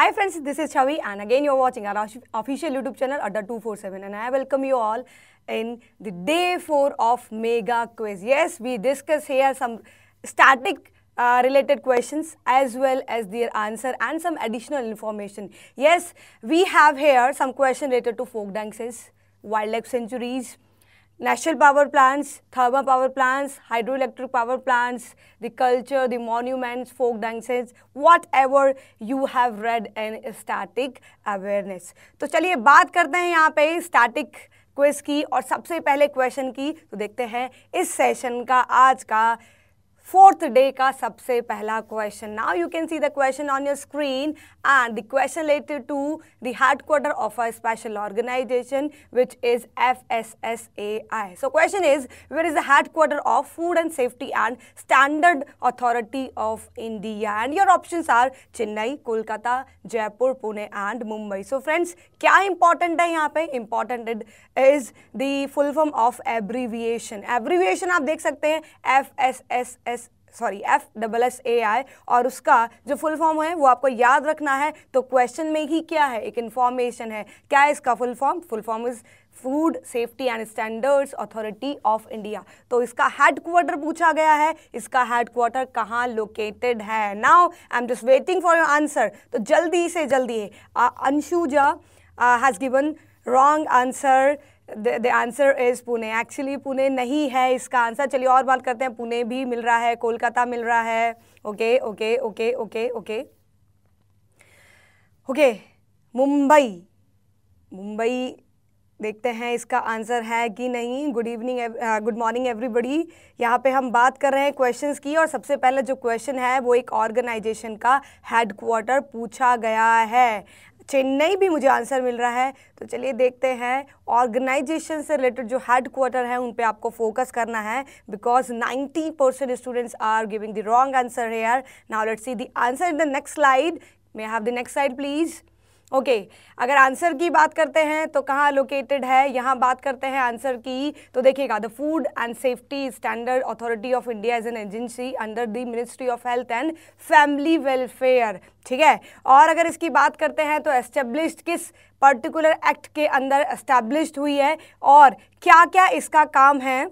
Hi friends, this is Chavi and again you're watching our official YouTube channel Adda 247 and I welcome you all in the day 4 of Mega Quiz. Yes, we discuss here some static uh, related questions as well as their answer and some additional information. Yes, we have here some question related to folk dances, wildlife centuries, national power plants thermal power plants hydro electric power plants the culture the monuments folk dances whatever you have read an static awareness तो चलिए बात करते हैं यहाँ पे static question की और सबसे पहले क्वेश्चन की तो देखते हैं इस सेशन का आज का फोर्थ डे का सबसे पहला question now you can see the question on your screen and the question related to the headquarter of a special organization which is F S S A I so question is where is the headquarter of food and safety and standard authority of India and your option are Chennai Kolkata Jaipur Pune and Mumbai so friends क्या important है यहाँ पे important is the full form of abbreviation abbreviation आप देख सकते हैं F S S S sorry F double S A I और उसका जो फुल फॉर्म है वो आपको याद रखना है तो क्वेश्चन में ही क्या है एक इन्फॉर्मेशन है क्या है इसका full form full form is food safety and standards authority of India तो इसका हेड क्वार्टर पूछा गया है इसका हेड क्वार्टर कहाँ लोकेटेड है now I am just waiting for your answer तो जल्दी से जल्दी Anshuja has given wrong answer the answer is Pune actually Pune नहीं है इसका आंसर चलिए और बात करते हैं पुणे भी मिल रहा है कोलकाता मिल रहा है okay okay okay okay okay okay Mumbai Mumbai देखते हैं इसका आंसर है कि नहीं good evening good morning everybody यहाँ पे हम बात कर रहे हैं क्वेश्चंस की और सबसे पहले जो क्वेश्चन है वो एक ऑर्गेनाइजेशन का हेडक्वार्टर पूछा गया है चेन्नई भी मुझे आंसर मिल रहा है तो चलिए देखते हैं ऑर्गेनाइजेशन से रिलेटेड जो हेड क्वार्टर है उन पे आपको फोकस करना है because 90 percent students are giving the wrong answer here now let see the answer in the next slide may have the next slide please okay okay. अगर answer की बात करते हैं तो कहाँ लोकेटेड है यहाँ बात करते हैं आंसर की तो देखिएगा the food and safety standard authority of India as an agency under the ministry of health and family welfare ठीक है और अगर इसकी बात करते हैं तो एस्टेब्लिश्ड किस पर्टिकुलर एक्ट के अंदर एस्टेब्लिश्ड हुई है और क्या क्या इसका काम है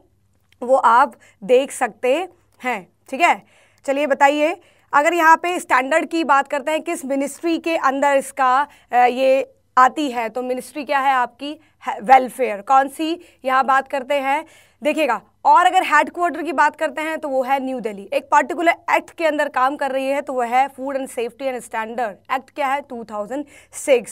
वो आप देख सकते हैं ठीक है चलिए बताइए अगर यहाँ पे स्टैंडर्ड की बात करते हैं किस मिनिस्ट्री के अंदर इसका ये आती है तो मिनिस्ट्री क्या है आपकी वेलफेयर कौन सी यहाँ बात करते हैं देखिएगा और अगर हेडक्वार्टर की बात करते हैं तो वो है न्यू दिल्ली एक पर्टिकुलर एक्ट के अंदर काम कर रही है तो वह है food and safety and standard act क्या है 2006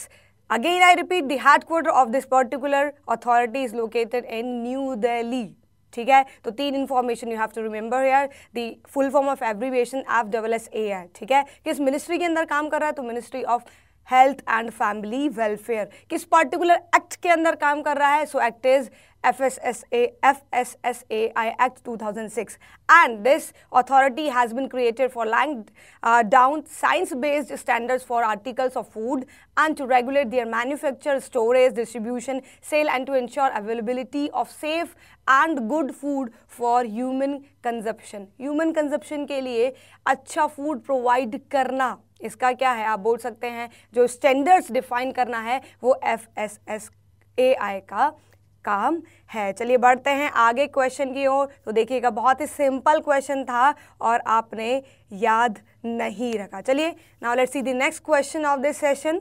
again I repeat the headquarter of this particular authority is located in new Delhi ठीक है तो तीन information you have to remember here the full form of abbreviation F double S A है ठीक है किस मिनिस्ट्री के अंदर काम कर रहा है तो ministry of health and family welfare किस पार्टिकुलर एक्ट के अंदर काम कर रहा है so act is F S S A F S S A I act two thousand six and this authority has been created for laying down science based standards for articles of food and to regulate their manufacture storage distribution sale and to ensure availability of safe and good food for human consumption human consumption के लिए अच्छा food provide करना इसका क्या है आप बोल सकते हैं जो स्टैंडर्ड्स डिफाइन करना है वो F S S A I का काम है चलिए बढ़ते हैं आगे क्वेश्चन की ओर तो देखिएगा बहुत ही सिंपल क्वेश्चन था और आपने याद नहीं रखा चलिए now let's see the next question of this session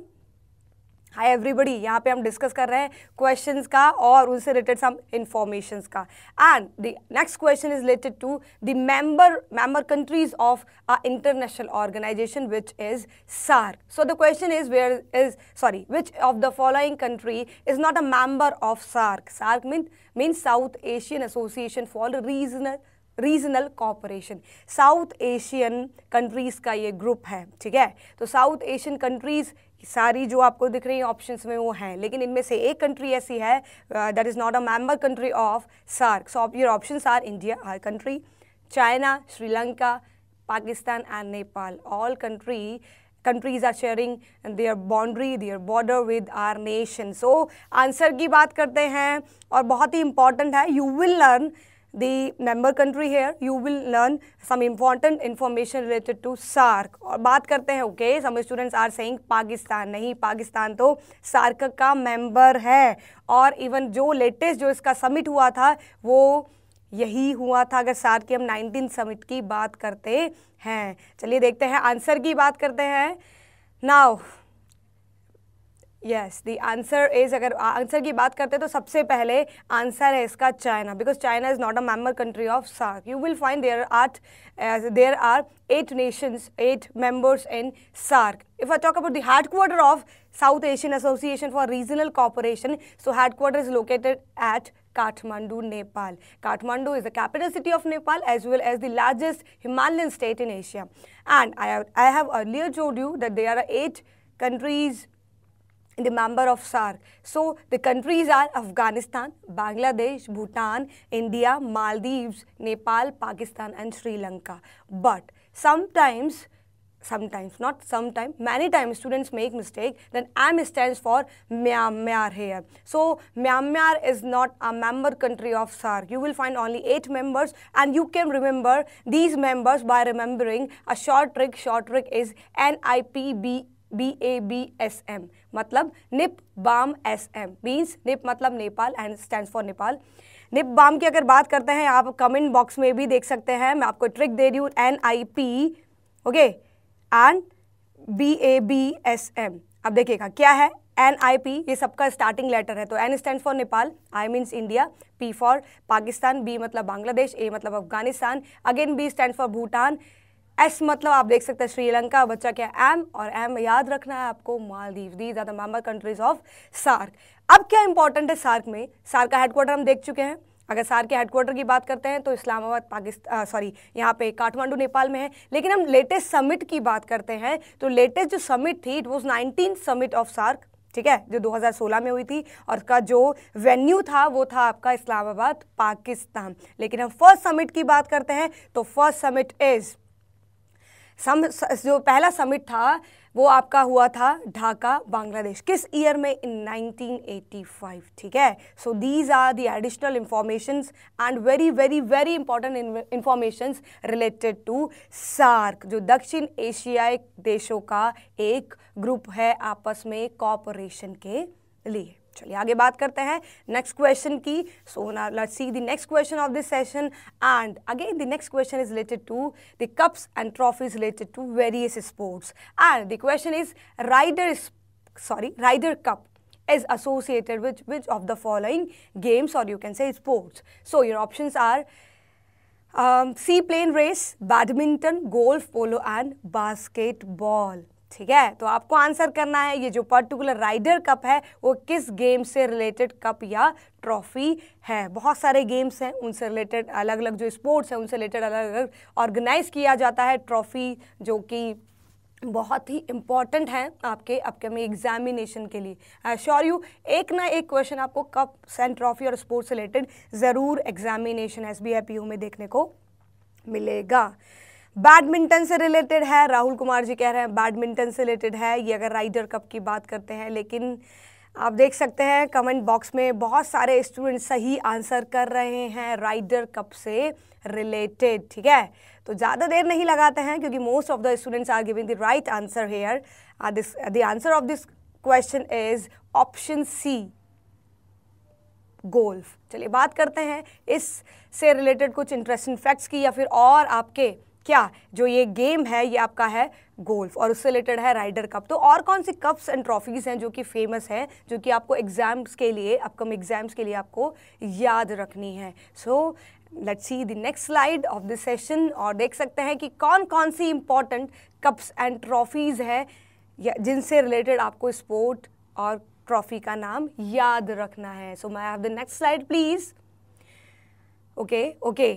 hi everybody यहाँ पे हम डिस्कस कर रहे हैं क्वेश्चंस का और उनसे रिलेटेड सम इंफॉर्मेशंस का and the next question is related to the member member countries of a international organization which is SAARC so the question is where is sorry which of the following country is not a member of SAARC SAARC mean mean South Asian Association for Regional Regional cooperation South Asian countries का ये group है ठीक है तो south Asian countries सारी जो आपको दिख रही ऑप्शन में वो हैं लेकिन इनमें से एक कंट्री ऐसी है that is not a member country of SAARC so your options are India are country China Sri Lanka Pakistan and Nepal all country countries are sharing their boundary their border with our nation so answer की बात करते हैं और बहुत ही important है you will learn the member country here you will learn some important information related to SARC और बात करते हैं okay some students are saying Pakistan नहीं पाकिस्तान तो सार्क का मेंबर है और इवन जो लेटेस्ट जो इसका समिट हुआ था वो यही हुआ था अगर सार्क की हम 19 समिट की बात करते हैं चलिए देखते हैं आंसर की बात करते हैं now yes the answer is अगर आंसर की बात करते हैं तो सबसे पहले आंसर है इसका China because China is not a member country of SAARC you will find there are there are eight nations, eight members in SARC. If I talk about the headquarters of South Asian Association for Regional Cooperation, so headquarters is located at Kathmandu, Nepal. Kathmandu is the capital city of Nepal as well as the largest Himalayan state in Asia. And I have, I have earlier told you that there are eight countries the member of SARC. So the countries are Afghanistan, Bangladesh, Bhutan, India, Maldives, Nepal, Pakistan and Sri Lanka. But sometimes sometimes not sometimes many times students make mistake then m stands for myanmar here so myanmar is not a member country of sarc you will find only eight members and you can remember these members by remembering a short trick short trick is nipbe B A B S M मतलब निप बाम S M means निप मतलब Nepal and stand for Nepal निप बाम की अगर बात करते हैं आप कमेंट बॉक्स में भी देख सकते हैं मैं आपको ट्रिक दे रही हूँ N I P okay and B A B S M अब देखिएगा क्या है एन आई पी ये सबका स्टार्टिंग लेटर है तो N stand for Nepal I means India P for Pakistan B मतलब बांग्लादेश ए मतलब Afghanistan again B stand for Bhutan S मतलब आप देख सकते हैं श्रीलंका बच्चा क्या एम और एम याद रखना है आपको Maldives these are the member countries of SAARC अब क्या इंपॉर्टेंट है सार्क में सार्क का हेडक्वार्टर हम देख चुके हैं अगर सार के हेडक्वार्टर की बात करते हैं तो इस्लामाबाद पाकिस्तान सॉरी यहाँ पे काठमांडू नेपाल में है लेकिन हम लेटेस्ट समिट की बात करते हैं तो लेटेस्ट जो समिट थी it was nineteen summit of SAARC ठीक है जो 2016 में हुई थी और उसका जो वेन्यू था वो था आपका इस्लामाबाद पाकिस्तान लेकिन हम फर्स्ट समिट की बात करते हैं तो फर्स्ट समिट इज़ सम जो पहला समिट था वो आपका हुआ था ढाका बांग्लादेश किस ईयर में इन 1985 ठीक है so these are the additional informations and very very very important information related to SAARC जो दक्षिण एशियाई देशों का एक ग्रुप है आपस में कॉपरेशन के लिए चलिए आगे बात करते हैं नेक्स्ट क्वेश्चन की सो ना let's see the next question of this session and again the next question is related to the cups and trophies related to various sports and the question is Ryder sorry Ryder cup is associated with which of the following games और you can say sports so your option are seaplane race badminton golf polo and basketball ठीक है तो आपको answer करना है ये जो particular rider cup है वो किस गेम से रिलेटेड कप या ट्रॉफी है बहुत सारे गेम्स हैं उनसे रिलेटेड अलग अलग जो स्पोर्ट्स हैं उनसे रिलेटेड अलग अलग ऑर्गेनाइज किया जाता है ट्रॉफी जो कि बहुत ही इम्पॉर्टेंट हैं आपके अपकमिंग एग्जामिनेशन के लिए श्योर यू एक ना एक क्वेश्चन आपको कप एंड ट्रॉफी और स्पोर्ट्स रिलेटेड ज़रूर examination S B I P में देखने को मिलेगा बैडमिंटन से रिलेटेड है राहुल कुमार जी कह रहे हैं बैडमिंटन से रिलेटेड है ये अगर राइडर कप की बात करते हैं लेकिन आप देख सकते हैं कमेंट बॉक्स में बहुत सारे स्टूडेंट सही आंसर कर रहे हैं राइडर कप से रिलेटेड ठीक है तो ज़्यादा देर नहीं लगाते हैं क्योंकि most of the students are giving the right answer here the answer of this question is option C golf चलिए बात करते हैं इससे रिलेटेड कुछ इंटरेस्टिंग फैक्ट्स की या फिर और आपके क्या जो ये गेम है ये आपका है गोल्फ और उससे रिलेटेड है राइडर कप तो और कौन सी कप्स एंड ट्रॉफीज़ हैं जो कि फेमस हैं जो कि आपको एग्ज़ाम्स के लिए अपकम एग्ज़ाम्स के लिए आपको याद रखनी है so let's see the next slide of this session और देख सकते हैं कि कौन कौन सी इंपॉर्टेंट कप्स एंड ट्रॉफीज़ है जिनसे रिलेटेड आपको स्पोर्ट और ट्रॉफी का नाम याद रखना है so my have the next slide please okay okay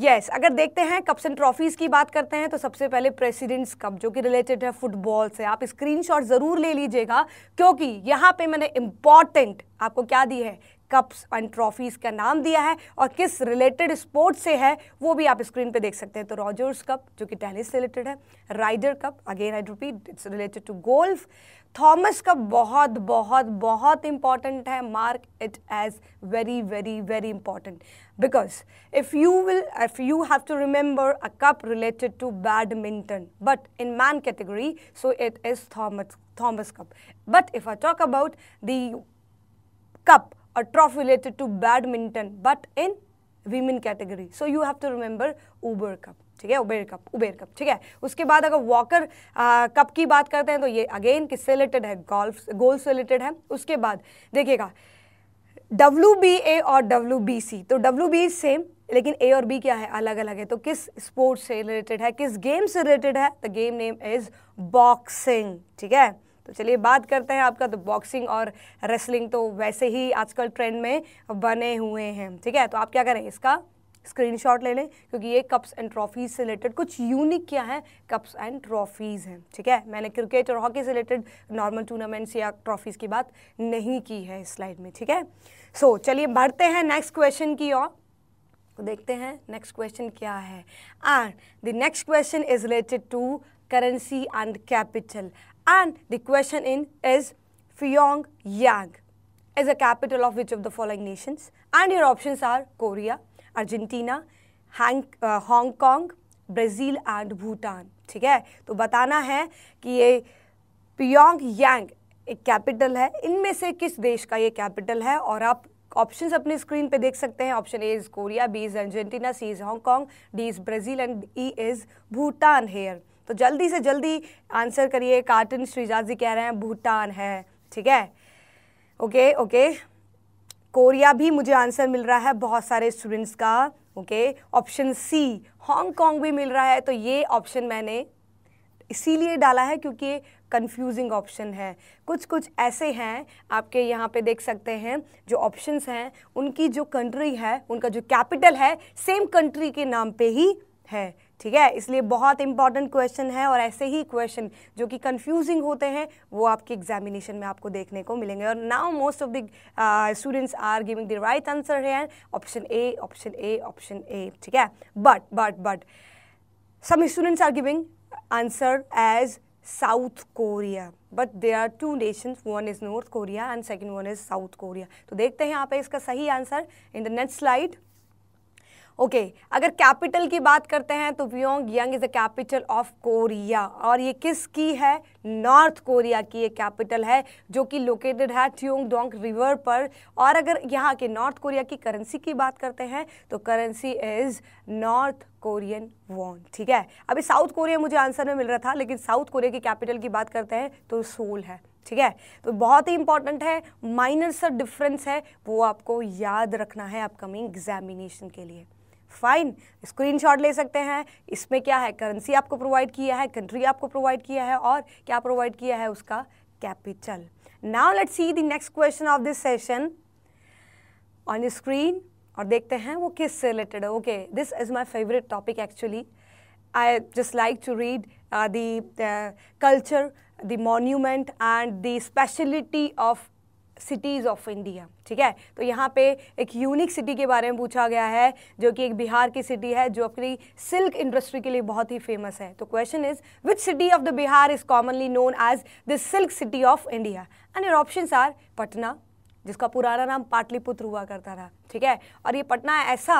yes yes, अगर देखते हैं कप्स एंड ट्रॉफीज़ की बात करते हैं तो सबसे पहले प्रेसिडेंट्स कप जो कि रिलेटेड है फुटबॉल से आप स्क्रीनशॉट ज़रूर ले लीजिएगा क्योंकि यहाँ पे मैंने इम्पॉर्टेंट आपको क्या दी है कप्स एंड ट्रॉफीज़ का नाम दिया है और किस रिलेटेड स्पोर्ट से है वो भी आप स्क्रीन पे देख सकते हैं तो रॉजर्स कप जो कि टेनिस से रिलेटेड है Ryder cup again I repeat it's related to golf Thomas का बहुत बहुत बहुत इम्पॉर्टेंट है mark it as very very very important because if you will if you have to remember a cup related to badminton but in man category so it is Thomas Thomas cup but if I talk about the cup a trophy related to badminton but in women category so you have to remember Uber cup ठीक है Uber cup Uber cup ठीक है उसके बाद अगर walker cup की बात करते हैं तो ये अगेन किससे रिलेटेड है गोल्फ गोल्फ से रिलेटेड है उसके बाद देखिएगा डब्ल्यू बी ए और डब्ल्यू बी सी तो डब्ल्यू बी सेम लेकिन ए और बी क्या है अलग अलग है तो किस स्पोर्ट से रिलेटेड है किस गेम से रिलेटेड है the game name is boxing ठीक है तो चलिए बात करते हैं आपका तो बॉक्सिंग और रेसलिंग तो वैसे ही आजकल ट्रेंड में बने हुए हैं ठीक है तो आप क्या करें इसका स्क्रीनशॉट ले लें क्योंकि ये कप्स एंड ट्रॉफीज से रिलेटेड कुछ यूनिक क्या है कप्स एंड ट्रॉफीज़ हैं ठीक है मैंने क्रिकेट और हॉकी से रिलेटेड नॉर्मल टूर्नामेंट्स या ट्रॉफीज़ की बात नहीं की है इस स्लाइड में ठीक है सो so, चलिए बढ़ते हैं नेक्स्ट क्वेश्चन की और तो देखते हैं नेक्स्ट क्वेश्चन क्या है and the next question is related to currency and capital and the question in is Pyongyang is a capital of which of the following nations and your options are Korea Argentina Hong Kong Brazil and Bhutan ठीक है तो बताना है कि ये पियोंग यांग एक capital है इनमें से किस देश का ये कैपिटल है और आप ऑप्शंस अपने स्क्रीन पे देख सकते हैं option A is Korea B is Argentina C is Hong Kong D is Brazil and E is Bhutan here तो जल्दी से जल्दी आंसर करिए कार्टन श्रीजाद जी कह रहे हैं भूटान है ठीक है ओके ओके कोरिया भी मुझे आंसर मिल रहा है बहुत सारे स्टूडेंट्स का ओके ऑप्शन सी हांगकॉन्ग भी मिल रहा है तो ये ऑप्शन मैंने इसीलिए डाला है क्योंकि ये कंफ्यूजिंग ऑप्शन है कुछ कुछ ऐसे हैं आपके यहाँ पे देख सकते हैं जो ऑप्शंस हैं उनकी जो कंट्री है उनका जो कैपिटल है सेम कंट्री के नाम पे ही है ठीक है इसलिए बहुत इंपॉर्टेंट क्वेश्चन है और ऐसे ही क्वेश्चन जो कि कन्फ्यूजिंग होते हैं वो आपके एग्जामिनेशन में आपको देखने को मिलेंगे और now most of the students are giving the right answer है option A option A option A ठीक है but but but some students are giving answer as South Korea but they are two nation one is North Korea and second one is South Korea तो देखते हैं यहाँ पे इसका सही answer in the next slide okay okay, अगर capital की बात करते हैं तो व्योंग Pyongyang is the capital of Korea और ये किसकी है नॉर्थ कोरिया की ये कैपिटल है जो कि लोकेटेड है ट्योंग डोंग रिवर पर और अगर यहाँ के नॉर्थ कोरिया की करेंसी की बात करते हैं तो currency is North Korean won ठीक है अभी साउथ कोरिया मुझे आंसर में मिल रहा था लेकिन साउथ कोरिया की कैपिटल की बात करते हैं तो सोल है ठीक है तो बहुत ही इंपॉर्टेंट है माइनर सा डिफरेंस है वो आपको याद रखना है अपकमिंग एग्जामिनेशन के लिए फाइन स्क्रीनशॉट ले सकते हैं इसमें क्या है करेंसी आपको प्रोवाइड किया है कंट्री आपको प्रोवाइड किया है और क्या प्रोवाइड किया है उसका capital now let see the next question of this session on screen और देखते हैं वो किस से रिलेटेड है okay this is my favourite topic actually I just like to read the culture the monument and the and of cities of India ठीक है तो यहाँ पे एक यूनिक सिटी के बारे में पूछा गया है जो कि एक बिहार की सिटी है जो अपनी सिल्क इंडस्ट्री के लिए बहुत ही फेमस है तो question is which city of the Bihar is commonly known as the silk city of India and your option are Patna जिसका पुराना नाम पाटलिपुत्र हुआ करता था ठीक है और ये पटना ऐसा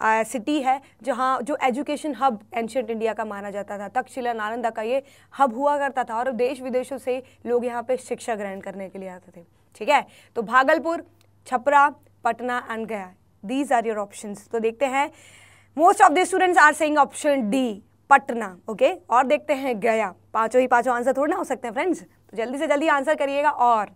आ, सिटी है जहाँ जो एजुकेशन हब एंशंट इंडिया का माना जाता था तक्षशिला नालंदा का ये हब हुआ करता था और देश विदेशों से लोग यहाँ पे शिक्षा ग्रहण करने के लिए आते थे ठीक है तो Bhagalpur Chhapra Patna and Gaya these are your option तो देखते हैं most of the students are saying option D Patna okay और देखते हैं गया पांचों ही पांचों आंसर थोड़ा ना हो सकते हैं फ्रेंड्स तो जल्दी से जल्दी आंसर करिएगा और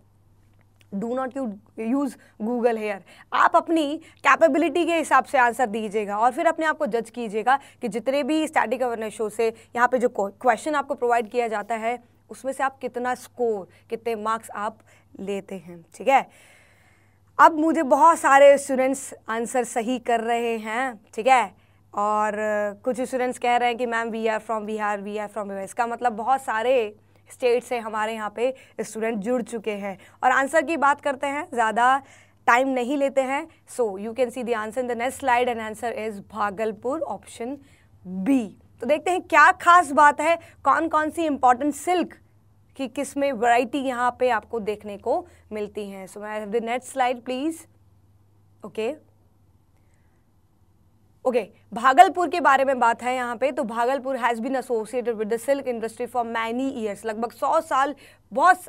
do not you use Google here आप अपनी कैपेबिलिटी के हिसाब से आंसर दीजिएगा और फिर अपने आप को जज कीजिएगा कि जितने भी स्टैटिक अवेयरनेस शो से यहाँ पे जो क्वेश्चन आपको प्रोवाइड किया जाता है उसमें से आप कितना स्कोर कितने मार्क्स आप लेते हैं ठीक है अब मुझे बहुत सारे स्टूडेंट्स आंसर सही कर रहे हैं ठीक है और कुछ स्टूडेंट्स कह रहे हैं कि ma'am we are from Bihar we are from Bihar इसका मतलब बहुत सारे स्टेट से हमारे यहाँ पे स्टूडेंट जुड़ चुके हैं और आंसर की बात करते हैं ज़्यादा टाइम नहीं लेते हैं so you can see the answer in the next slide and answer is Bhagalpur option B तो देखते हैं क्या खास बात है कौन कौन सी इंपॉर्टेंट सिल्क कि किस में वैरायटी यहाँ पे आपको देखने को मिलती हैं so may the next slide please okay okay okay, Bhagalpur के बारे में बात है यहाँ पे तो Bhagalpur has been associated with the silk industry for many years लगभग सौ साल बहुत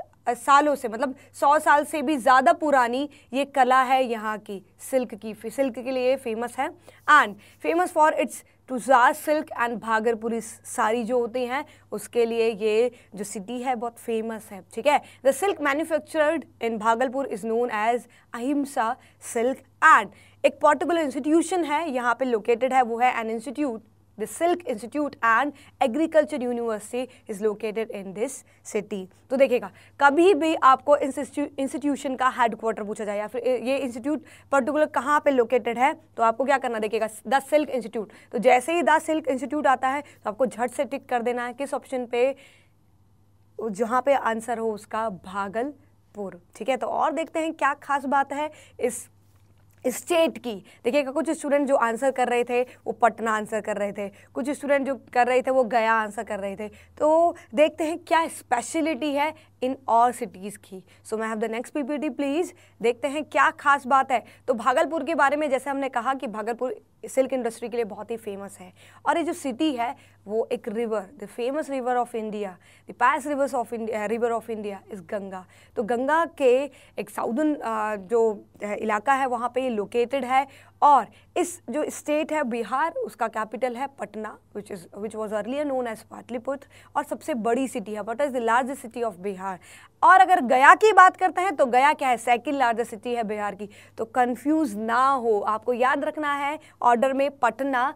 सालों से मतलब सौ साल से भी ज़्यादा पुरानी ये कला है यहाँ की सिल्क की सिल्क के लिए फेमस है and famous for its tussar silk and Bhagalpuri sari जो होती हैं उसके लिए ये जो सिटी है बहुत फेमस है ठीक है the silk manufactured in Bhagalpur is known as ahimsa silk and एक पर्टिकुलर इंस्टीट्यूशन है यहाँ पे लोकेटेड है वो है an institute The Silk Institute and Agriculture University is located in this city. तो देखिएगा कभी भी आपको इंस्टीट्यूशन का हेडक्वार्टर पूछा जाए या फिर ये इंस्टीट्यूट पर्टिकुलर कहाँ पे लोकेटेड है तो आपको क्या करना देखिएगा द सिल्क इंस्टीट्यूट तो जैसे ही द सिल्क इंस्टीट्यूट आता है तो आपको झट से टिक कर देना है किस ऑप्शन पे जहाँ पे आंसर हो उसका भागलपुर ठीक है तो और देखते हैं क्या खास बात है इस स्टेट की देखिएगा कुछ स्टूडेंट जो आंसर कर रहे थे वो पटना आंसर कर रहे थे कुछ स्टूडेंट जो कर रहे थे वो गया आंसर कर रहे थे तो देखते हैं क्या स्पेशलिटी है इन और सिटीज़ की so may have the next PPT please देखते हैं क्या खास बात है तो भागलपुर के बारे में जैसे हमने कहा कि भागलपुर सिल्क इंडस्ट्री के लिए बहुत ही फेमस है और ये जो सिटी है वो एक river the famous river of India the pious rivers of India river of India is Ganga तो गंगा के एक साउदन uh, जो uh, इलाका है वहाँ पे ये लोकेटेड है और इस जो स्टेट है बिहार उसका कैपिटल है Patna which is which was earlier known as Pataliputra और सबसे बड़ी सिटी है Patna is the largest city of Bihar और अगर गया की बात करते हैं तो गया क्या है सेकेंड लार्जेस्ट सिटी है बिहार की तो कन्फ्यूज़ ना हो आपको याद रखना है ऑर्डर में पटना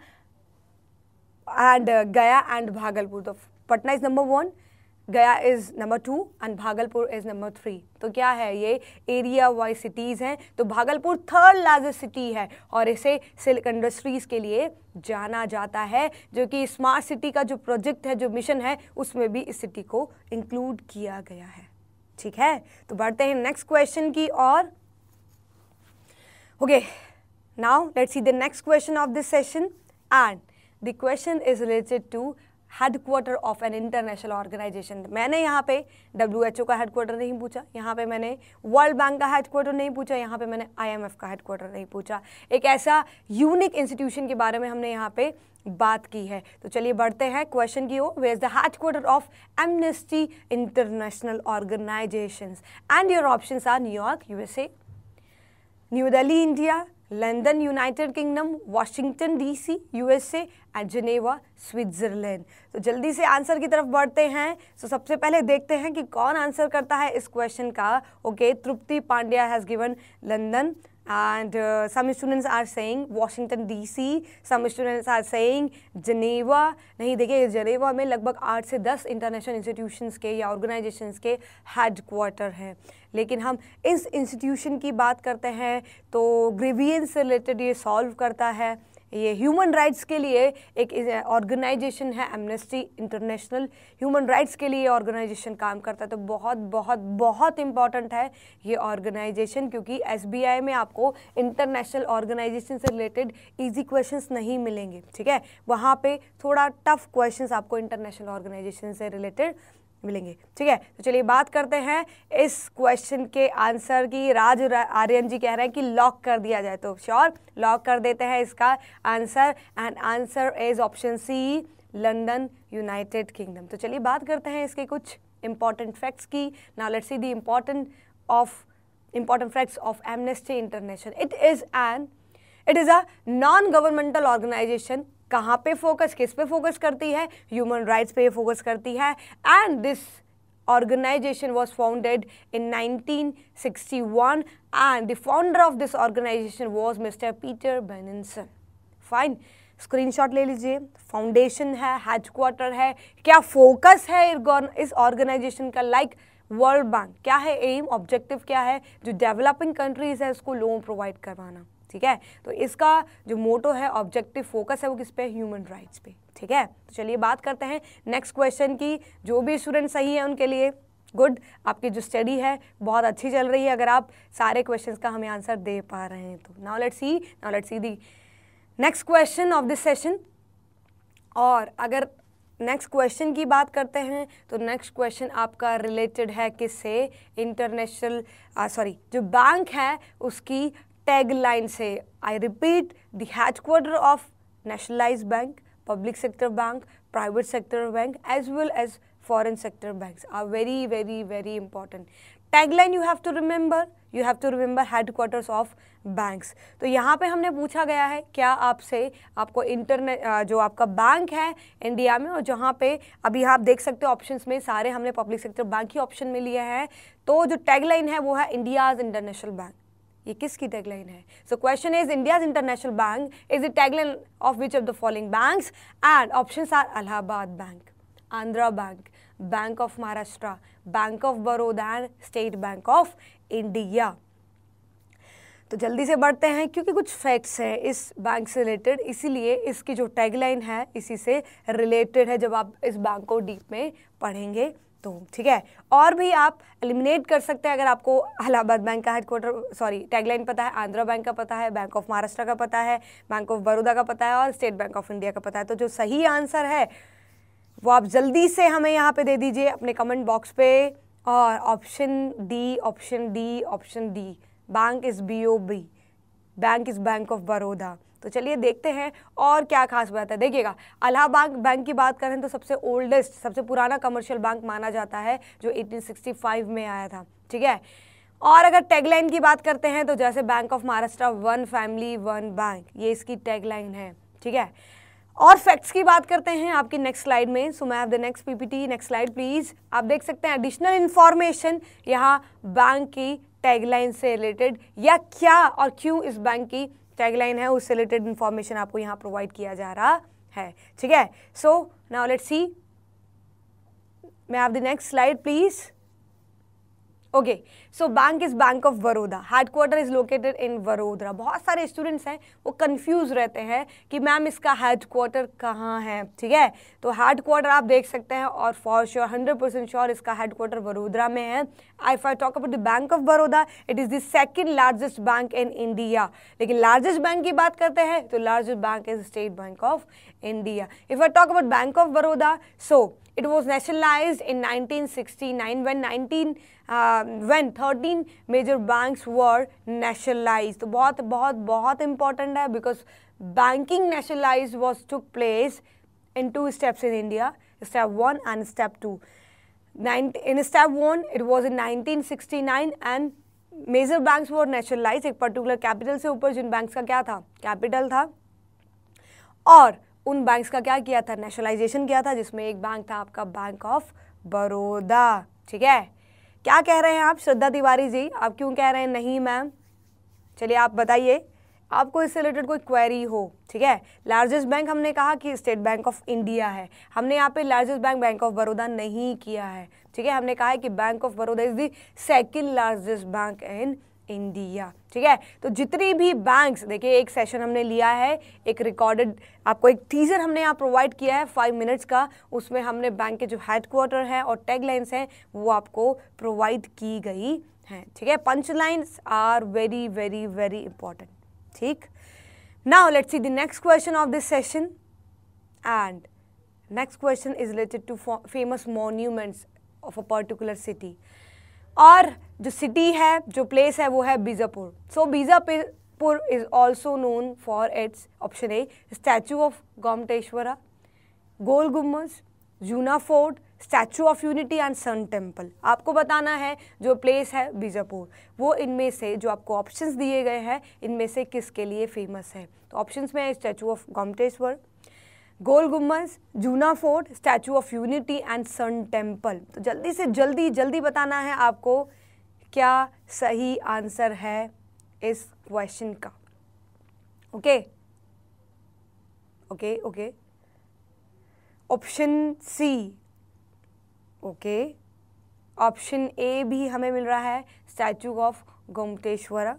एंड गया एंड भागलपुर तो Patna is number one Gaya is number two and Bhagalpur is number three तो क्या है ये एरिया वाइज सिटीज़ हैं तो भागलपुर थर्ड लार्जेस्ट सिटी है और इसे सिल्क इंडस्ट्रीज़ के लिए जाना जाता है जो कि स्मार्ट सिटी का जो प्रोजेक्ट है जो मिशन है उसमें भी इस सिटी को इंक्लूड किया गया है ठीक है तो बढ़ते हैं नेक्स्ट क्वेश्चन की और okay now let's see the next question of this session and the question is related to headquarter of an international organization मैंने यहाँ पे डब्ल्यू का हेडक्वार्टर नहीं पूछा यहाँ पे मैंने वर्ल्ड बैंक का हेडक्वार्टर नहीं पूछा यहाँ पे मैंने आईएमएफ का हेडक्वार्टर नहीं पूछा एक ऐसा यूनिक इंस्टीट्यूशन के बारे में हमने यहाँ पे बात की है तो चलिए बढ़ते हैं क्वेश्चन की ओर where is the headquarter of Amnesty International organisation and your option are New York USA New Delhi India London United Kingdom Washington DC USA and Geneva Switzerland तो जल्दी से आंसर की तरफ बढ़ते हैं तो so, सबसे पहले देखते हैं कि कौन आंसर करता है इस क्वेश्चन का okay okay, Tripti Pandya has given London and some students are saying Washington DC some students are saying Geneva नहीं देखिए जनेवा में लगभग आठ से दस इंटरनेशनल इंस्टीट्यूशंस के या ऑर्गेनाइजेशंस के हेड क्वार्टर हैं लेकिन हम इस इंस्टीट्यूशन की बात करते हैं तो ग्रेवियंस से रिलेटेड ये सॉल्व करता है ये ह्यूमन राइट्स के लिए एक ऑर्गेनाइजेशन है एमनेस्टी इंटरनेशनल ह्यूमन राइट्स के लिए ऑर्गेनाइजेशन काम करता है तो बहुत बहुत बहुत इंपॉर्टेंट है ये ऑर्गेनाइजेशन क्योंकि एसबीआई में आपको इंटरनेशनल ऑर्गेनाइजेशन से रिलेटेड इजी क्वेश्चंस नहीं मिलेंगे ठीक है वहाँ पे थोड़ा टफ क्वेश्चन आपको इंटरनेशनल ऑर्गेनाइजेशन से रिलेटेड मिलेंगे ठीक है तो चलिए बात करते हैं इस क्वेश्चन के आंसर की राज आर्यन जी कह रहे हैं कि लॉक कर दिया जाए तो श्योर लॉक कर देते हैं इसका answer and answer is option C London United Kingdom तो चलिए बात करते हैं इसके कुछ इंपॉर्टेंट फैक्ट्स की now let's see the important of important facts of Amnesty International it is an it is a non governmental organisation कहाँ पे फोकस किस पे फोकस करती है ह्यूमन राइट्स पे फोकस करती है and this organisation was founded in 1961 and the founder of this organisation was mister Peter Benenson. Fine screenshot ले लीजिए फाउंडेशन है हेडक्वार्टर है क्या फोकस है इस ऑर्गेनाइजेशन का लाइक वर्ल्ड बैंक क्या है एम ऑब्जेक्टिव क्या है जो डेवलपिंग कंट्रीज है उसको लोन प्रोवाइड करवाना ठीक है तो इसका जो मोटो है ऑब्जेक्टिव फोकस है वो किस पे ह्यूमन राइट्स पे ठीक है तो चलिए बात करते हैं नेक्स्ट क्वेश्चन की जो भी स्टूडेंट सही है उनके लिए गुड आपकी जो स्टडी है बहुत अच्छी चल रही है अगर आप सारे क्वेश्चंस का हमें आंसर दे पा रहे हैं तो now let's see now let's see the next question of this session और अगर नेक्स्ट क्वेश्चन की बात करते हैं तो नेक्स्ट क्वेश्चन आपका रिलेटेड है किससे इंटरनेशनल सॉरी जो बैंक है उसकी टैग लाइन से I repeat the headquarter of nationalise bank public sector bank private sector bank as well as foreign sector bank are very very very important tag line you have to remember you have to remember headquarters of banks तो यहाँ पे हमने पूछा गया है क्या आपसे आपको इंटरनेट जो आपका बैंक है इंडिया में और जहाँ पे अभी आप देख सकते हो ऑप्शन में सारे हमने पब्लिक सेक्टर बैंक ही ऑप्शन में लिए हैं तो जो टैगलाइन है वो है इंडियाज इंटरनेशनल बैंक ये किसकी टैगलाइन है so question is India's international bank is the tagline of which of the following banks and option are Allahabad Bank Andhra Bank Bank of Maharashtra Bank of Baroda and State Bank of India तो जल्दी से बढ़ते हैं क्योंकि कुछ फैक्ट्स हैं इस बैंक से रिलेटेड इसीलिए इसकी जो टैगलाइन है इसी से रिलेटेड है जब आप इस बैंक को डीप में पढ़ेंगे तो ठीक है और भी आप एलिमिनेट कर सकते हैं अगर आपको अलाहाबाद बैंक का हेडक्वार्टर सॉरी टैगलाइन पता है आंध्रा बैंक का पता है बैंक ऑफ महाराष्ट्र का पता है बैंक ऑफ बड़ौदा का पता है और स्टेट बैंक ऑफ इंडिया का पता है तो जो सही आंसर है वो आप जल्दी से हमें यहाँ पे दे दीजिए अपने कमेंट बॉक्स पे और option D option D option D bank is B O B bank is bank of Baroda तो चलिए देखते हैं और क्या खास बात है देखिएगा अलाहाबाद बैंक की बात करें तो सबसे ओल्डेस्ट सबसे पुराना कमर्शियल बैंक माना जाता है जो 1865 में आया था ठीक है और अगर टैगलाइन की बात करते हैं तो जैसे Bank of Maharashtra one family one bank ये इसकी टैगलाइन है ठीक है और फैक्ट्स की बात करते हैं आपकी नेक्स्ट स्लाइड में so move the next PPT next slide please आप देख सकते हैं एडिशनल इन्फॉर्मेशन यहाँ बैंक की टैगलाइन से रिलेटेड या क्या और क्यों इस बैंक की टैगलाइन है उससे रिलेटेड इन्फॉर्मेशन आपको यहाँ प्रोवाइड किया जा रहा है ठीक है सो नाउ लेट सी मैं आप the next slide please okay so bank is bank of head headquarter is located in Vadodara बहुत सारे स्टूडेंट्स हैं वो कंफ्यूज रहते हैं कि मैम इसका हेडक्वार्टर कहाँ है ठीक है तो हेडक्वार्टर आप देख सकते हैं और for sure hundred percent sure इसका हेडक्वार्टर वडोदरा में है I five talk about the bank of Baroda it is the second largest bank in India लेकिन लार्जेस्ट बैंक की बात करते हैं तो largest bank is State Bank of India if I talk about Bank of Baroda so It was nationalized in 1969 when 19 uh, when 13 major banks were nationalized. तो बहुत बहुत बहुत important है because banking nationalized was took place in two steps in India, step one and step two. in step one, it was in 1969 and major banks were nationalised. एक particular capital से ऊपर जिन banks का क्या था capital था और उन banks का क्या किया था नेशनलाइजेशन किया था जिसमें एक बैंक था आपका बैंक ऑफ बड़ौदा ठीक है क्या कह रहे हैं आप श्रद्धा तिवारी जी आप क्यों कह रहे हैं नहीं मैम चलिए आप बताइए आपको इससे रिलेटेड कोई क्वेरी हो ठीक है लार्जेस्ट बैंक हमने कहा कि स्टेट बैंक ऑफ इंडिया है हमने यहाँ पे largest bank Bank of Baroda नहीं किया है ठीक है हमने कहा है कि Bank of Baroda is the second largest bank in India ठीक है तो जितनी भी बैंक्स देखिए एक सेशन हमने लिया है एक रिकॉर्डेड आपको एक टीजर हमने यहाँ प्रोवाइड किया है फाइव मिनट्स का उसमें हमने बैंक के जो हेडक्वार्टर हैं और टैग लाइन्स हैं वो आपको प्रोवाइड की गई हैं ठीक है punch lines are very very very important ठीक now let see the next question of this session and next question is related to famous monuments of a particular city और जो सिटी है जो प्लेस है वो है Bijapur so Bijapur is also known for its option A Statue of Gomateshwara Gol Gumbaz Juna Fort Statue of Unity and Sun Temple आपको बताना है जो प्लेस है बीजापुर वो इनमें से जो आपको ऑप्शंस दिए गए हैं इनमें से किसके लिए फेमस है तो ऑप्शंस में है statue of Gomateshwar Gol Gumbaz Juna Fort Statue of Unity and Sun Temple तो जल्दी से जल्दी जल्दी बताना है आपको क्या सही आंसर है इस क्वेश्चन का okay okay okay option C okay option A भी हमें मिल रहा है स्टैचू ऑफ गोमटेश्वरा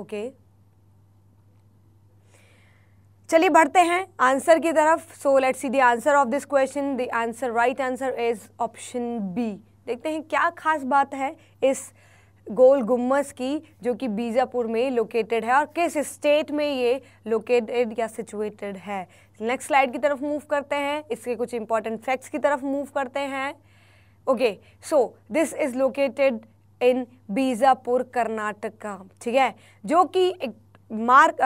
ओके चलिए बढ़ते हैं आंसर की तरफ so let see the answer of this question the answer right answer is option B देखते हैं क्या खास बात है इस गोल गुम्बस की जो कि बीजापुर में लोकेटेड है और किस स्टेट में ये लोकेटेड या सिचुएटेड है नेक्स्ट स्लाइड की तरफ मूव करते हैं इसके कुछ इंपॉर्टेंट फैक्ट्स की तरफ मूव करते हैं okay so this is located in Bijapur Karnataka ठीक है जो कि mark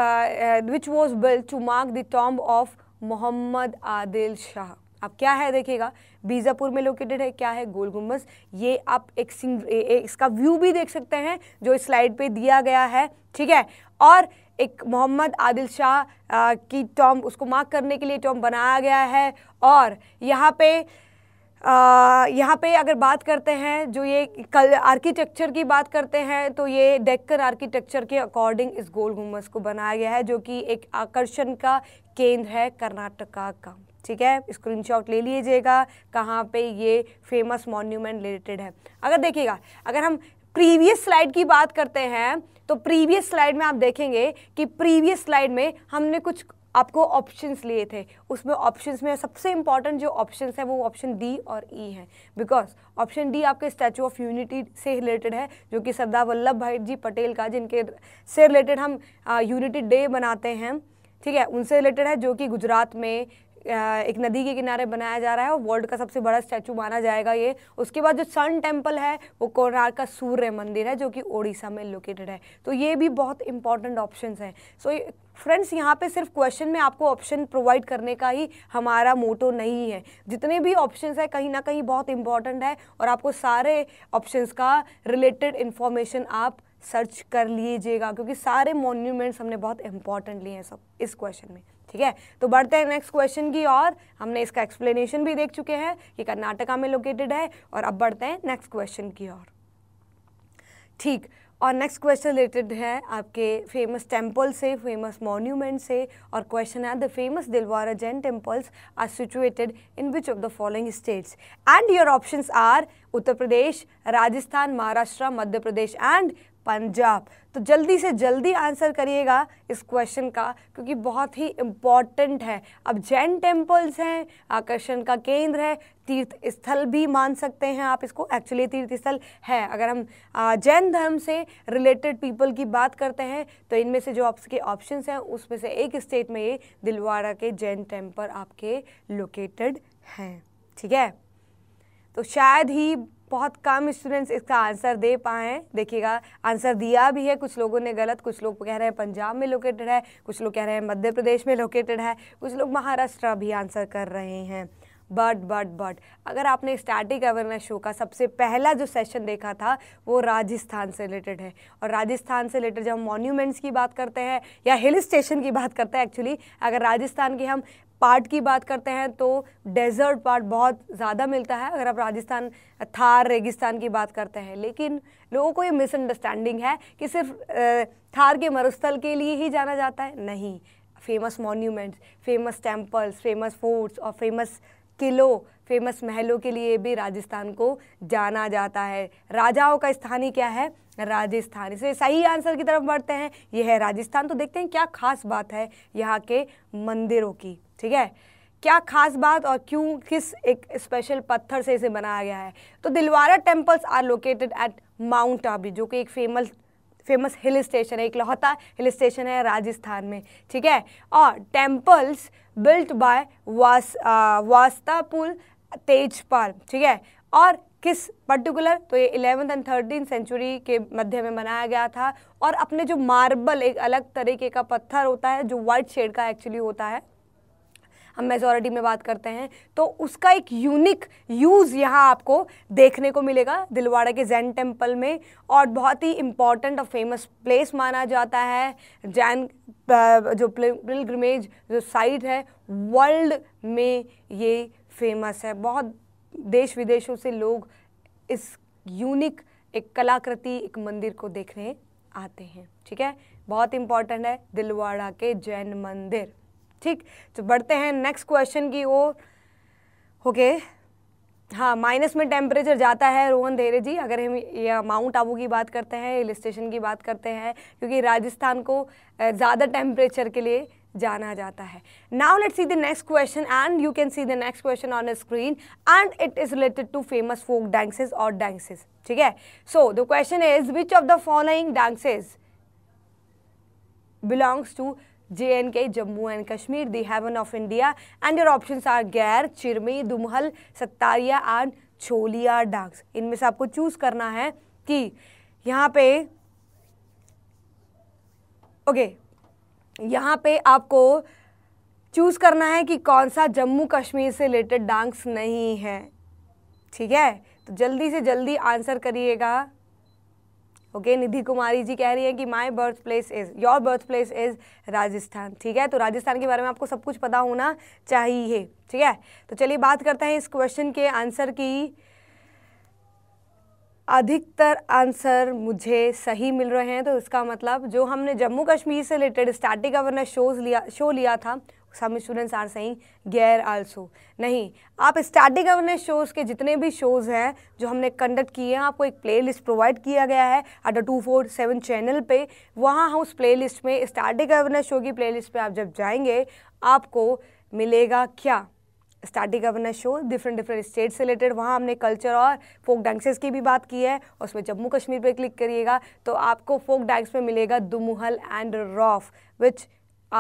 which was build to mark the tomb of Mohammed Adil Shah अब क्या है देखिएगा बीजापुर में लोकेटेड है क्या है गोल गुम्बस ये आप एक सिंग इसका व्यू भी देख सकते हैं जो इस स्लाइड पे दिया गया है ठीक है और एक मोहम्मद आदिल शाह की टॉम उसको मार्क करने के लिए टॉम बनाया गया है और यहाँ पे यहाँ पे अगर बात करते हैं जो ये कल आर्किटेक्चर की बात करते हैं तो ये डेक्कन आर्किटेक्चर के अकॉर्डिंग इस गोल गुम्बस को बनाया गया है जो कि एक आकर्षण का केंद्र है कर्नाटका का ठीक है स्क्रीनशॉट ले लीजिएगा कहाँ पे ये फेमस मॉन्यूमेंट रिलेटेड है अगर देखिएगा अगर हम प्रीवियस स्लाइड की बात करते हैं तो प्रीवियस स्लाइड में आप देखेंगे कि प्रीवियस स्लाइड में हमने कुछ आपको ऑप्शंस लिए थे उसमें ऑप्शंस में सबसे इम्पॉर्टेंट जो ऑप्शंस है वो ऑप्शन डी और ई e है बिकॉज ऑप्शन डी आपके स्टैचू ऑफ यूनिटी से रिलेटेड है जो कि सरदार वल्लभ भाई जी पटेल का जिनके से रिलेटेड हम यूनिटी डे मनाते हैं ठीक है उनसे रिलेटेड है जो कि गुजरात में एक नदी के किनारे बनाया जा रहा है और वर्ल्ड का सबसे बड़ा स्टैचू माना जाएगा ये उसके बाद जो सन टेम्पल है वो कोणार्क का सूर्य मंदिर है जो कि ओडिशा में लोकेटेड है तो ये भी बहुत इंपॉर्टेंट ऑप्शन हैं सो फ्रेंड्स यहाँ पे सिर्फ क्वेश्चन में आपको ऑप्शन प्रोवाइड करने का ही हमारा मोटो नहीं है जितने भी ऑप्शंस है कहीं ना कहीं बहुत इंपॉर्टेंट है और आपको सारे ऑप्शंस का रिलेटेड इन्फॉर्मेशन आप सर्च कर लीजिएगा क्योंकि सारे मॉन्यूमेंट्स हमने बहुत इंपॉर्टेंट लिए हैं सब इस क्वेश्चन में ठीक है तो बढ़ते हैं नेक्स्ट क्वेश्चन की और हमने इसका एक्सप्लेनेशन भी देख चुके हैं कि कर्नाटका में लोकेटेड है और अब बढ़ते हैं नेक्स्ट क्वेश्चन की और ठीक और नेक्स्ट क्वेश्चन रिलेटेड है आपके फेमस टेम्पल से फेमस मॉन्यूमेंट से और क्वेश्चन है the famous Dilwara Jain temples are situated in which of the following states and your options are Uttar Pradesh Rajasthan Maharashtra Madhya Pradesh and Punjab तो जल्दी से जल्दी आंसर करिएगा इस क्वेश्चन का क्योंकि बहुत ही इम्पॉर्टेंट है अब जैन टेम्पल्स हैं आकर्षण का केंद्र है तीर्थ स्थल भी मान सकते हैं आप इसको एक्चुअली तीर्थ स्थल है अगर हम जैन धर्म से रिलेटेड पीपल की बात करते हैं तो इनमें से जो आपके ऑप्शन हैं उसमें से एक स्टेट में ये दिलवाड़ा के जैन टेम्पल आपके लोकेटेड हैं ठीक है तो शायद ही बहुत कम स्टूडेंट्स इसका आंसर दे पाए देखिएगा आंसर दिया भी है कुछ लोगों ने गलत कुछ लोग कह रहे हैं पंजाब में लोकेटेड है कुछ लोग कह रहे हैं मध्य प्रदेश में लोकेटेड है कुछ लोग महाराष्ट्र भी आंसर कर रहे हैं बट बट बट अगर आपने स्टैटिक अवेयरनेस शो का सबसे पहला जो सेशन देखा था वो राजस्थान से रिलेटेड है और राजस्थान से रिलेटेड जब हम मॉन्यूमेंट्स की बात करते हैं या हिल स्टेशन की बात करते हैं एक्चुअली अगर राजस्थान की हम पार्ट की बात करते हैं तो डेजर्ट पार्ट बहुत ज़्यादा मिलता है अगर आप राजस्थान थार रेगिस्तान की बात करते हैं लेकिन लोगों को ये मिसअंडरस्टैंडिंग है कि सिर्फ थार के मरुस्थल के लिए ही जाना जाता है नहीं famous monuments famous temples famous forts और फेमस किलो फेमस महलों के लिए भी राजस्थान को जाना जाता है राजाओं का ही क्या है राजस्थान इसे सही आंसर की तरफ बढ़ते हैं यह है राजस्थान तो देखते हैं क्या खास बात है यहाँ के मंदिरों की ठीक है क्या खास बात और क्यों किस एक स्पेशल पत्थर से इसे बनाया गया है तो Dilwara temples are located at Mount Abu जो कि एक फेमस फेमस हिल स्टेशन है एक लौहता हिल स्टेशन है राजस्थान में ठीक है और टेम्पल्स बिल्ट बाय वास वास्तापुल तेजपाल ठीक है और किस पर्टिकुलर तो ये इलेवेंथ एंड थर्टीन सेंचुरी के मध्य में बनाया गया था और अपने जो मार्बल एक अलग तरीके का पत्थर होता है जो वाइट शेड का एक्चुअली होता है हम मेजोरिटी में बात करते हैं तो उसका एक यूनिक यूज़ यहाँ आपको देखने को मिलेगा दिलवाड़ा के जैन टेम्पल में और बहुत ही इम्पॉर्टेंट और फेमस प्लेस माना जाता है जैन जो पिलग्रमेज जो साइट है वर्ल्ड में ये फेमस है बहुत देश विदेशों से लोग इस यूनिक एक कलाकृति एक मंदिर को देखने आते हैं ठीक है बहुत इंपॉर्टेंट है दिलवाड़ा के जैन मंदिर ठीक तो बढ़ते हैं नेक्स्ट क्वेश्चन की ओर ओके हाँ माइनस में टेम्परेचर जाता है रोहन धेरे जी अगर हम या माउंट आबू की बात करते हैं हिल स्टेशन की बात करते हैं क्योंकि राजस्थान को ज़्यादा टेम्परेचर के लिए जाना जाता है now let see the next question and you can see the next question on screen and it is related to famous folk dances और डांसेस ठीक है so the question is which of the following dances J and K Jammu and Kashmir the heaven of India and your option are Gair Chirmi Dumhal Sattriya and Chholiya dance इनमें से आपको choose करना है कि यहाँ पे ओके okay, यहाँ पे आपको चूज़ करना है कि कौन सा जम्मू कश्मीर से रिलेटेड डांस नहीं है ठीक है तो जल्दी से जल्दी आंसर करिएगा ओके okay, निधि कुमारी जी कह रही हैं कि my birth place is your birth place is Rajasthan ठीक है तो राजस्थान के बारे में आपको सब कुछ पता होना चाहिए ठीक है तो चलिए बात करते हैं इस क्वेश्चन के आंसर की अधिकतर आंसर मुझे सही मिल रहे हैं तो इसका मतलब जो हमने जम्मू कश्मीर से रिलेटेड स्टैटिक अवेयरनेस शोज लिया शो लिया था सम स्टूडेंट्स आर सही गेयर आल्सो नहीं आप स्टैटिक अवेयरनेस शोज़ के जितने भी शोज़ हैं जो हमने कंडक्ट किए हैं आपको एक प्लेलिस्ट प्रोवाइड किया गया है at two four seven channel पे वहाँ हम उस प्लेलिस्ट में स्टैटिक अवेयरनेस शो की प्लेलिस्ट पे आप जब जाएंगे आपको मिलेगा क्या स्टार्टिंग अपना शो डिफरेंट डिफरेंट स्टेट से रिलेटेड वहाँ हमने कल्चर और फोक डांसेस की भी बात की है और उसमें जम्मू कश्मीर पे क्लिक करिएगा तो आपको फोक डांस में मिलेगा Dumhal and Rouf which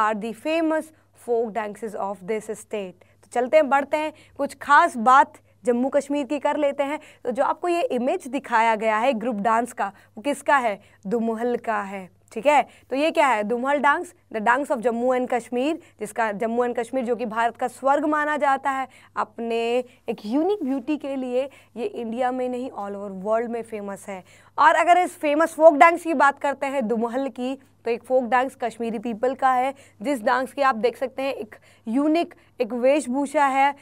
are the famous folk dances of this state तो चलते हैं बढ़ते हैं कुछ खास बात जम्मू कश्मीर की कर लेते हैं तो जो आपको ये इमेज दिखाया गया है ग्रुप डांस का वो किसका है दुमुहल का है ठीक है तो ये क्या है Dumhal dance the dance of Jammu and Kashmir जिसका जम्मू एंड कश्मीर जो कि भारत का स्वर्ग माना जाता है अपने एक यूनिक ब्यूटी के लिए ये इंडिया में नहीं ऑल ओवर वर्ल्ड में फेमस है और अगर इस फेमस फोक डांस की बात करते हैं दुमहल की तो एक फोक डांस कश्मीरी पीपल का है जिस डांस की आप देख सकते हैं एक यूनिक एक वेशभूषा है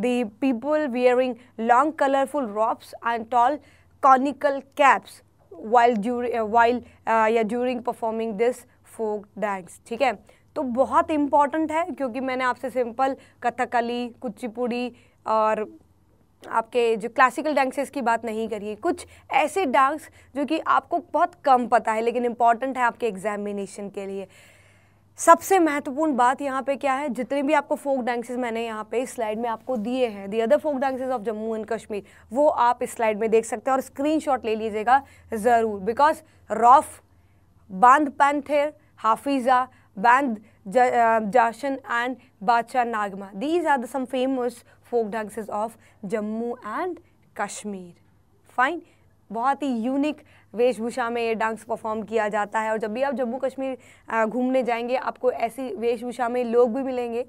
the people wearing long colourful robes and tall conical caps while while या during performing this folk dance ठीक है तो बहुत इम्पॉर्टेंट है क्योंकि मैंने आपसे सिंपल कथकली कुचिपुड़ी और आपके जो क्लासिकल डांसेस की बात नहीं करी है कुछ ऐसे डांस जो कि आपको बहुत कम पता है लेकिन इम्पॉर्टेंट है आपके एग्जामिनेशन के लिए सबसे महत्वपूर्ण बात यहाँ पे क्या है जितने भी आपको फोक डांसेस मैंने यहाँ पे इस स्लाइड में आपको दिए हैं the other folk dances of Jammu and Kashmir वो आप इस स्लाइड में देख सकते हैं और स्क्रीनशॉट ले लीजिएगा ज़रूर बिकॉज रॉफ बांध पैंथेर हाफिज़ा बांध Jashan and Badshah Nagma these are the famous folk folk of Jammu and Kashmir fine बहुत ही यूनिक वेशभूषा में ये डांस परफॉर्म किया जाता है और जब भी आप जम्मू कश्मीर घूमने जाएंगे आपको ऐसी वेशभूषा में लोग भी मिलेंगे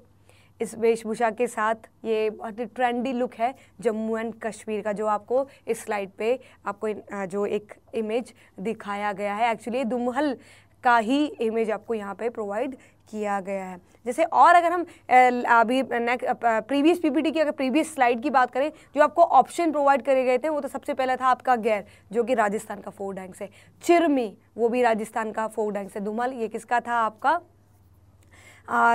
इस वेशभूषा के साथ ये बहुत ही ट्रेंडी लुक है जम्मू एंड कश्मीर का जो आपको इस स्लाइड पे आपको जो एक इमेज दिखाया गया है एक्चुअली दुमहल का ही इमेज आपको यहाँ पे प्रोवाइड किया गया है जैसे और अगर हम अभी प्रीवियस पीपीटी की अगर प्रीवियस स्लाइड की बात करें जो आपको ऑप्शन प्रोवाइड करे गए थे वो तो सबसे पहला था आपका गैर जो कि राजस्थान का फोर डैंक से चिरमी वो भी राजस्थान का फोर डैंक से धूमल ये किसका था आपका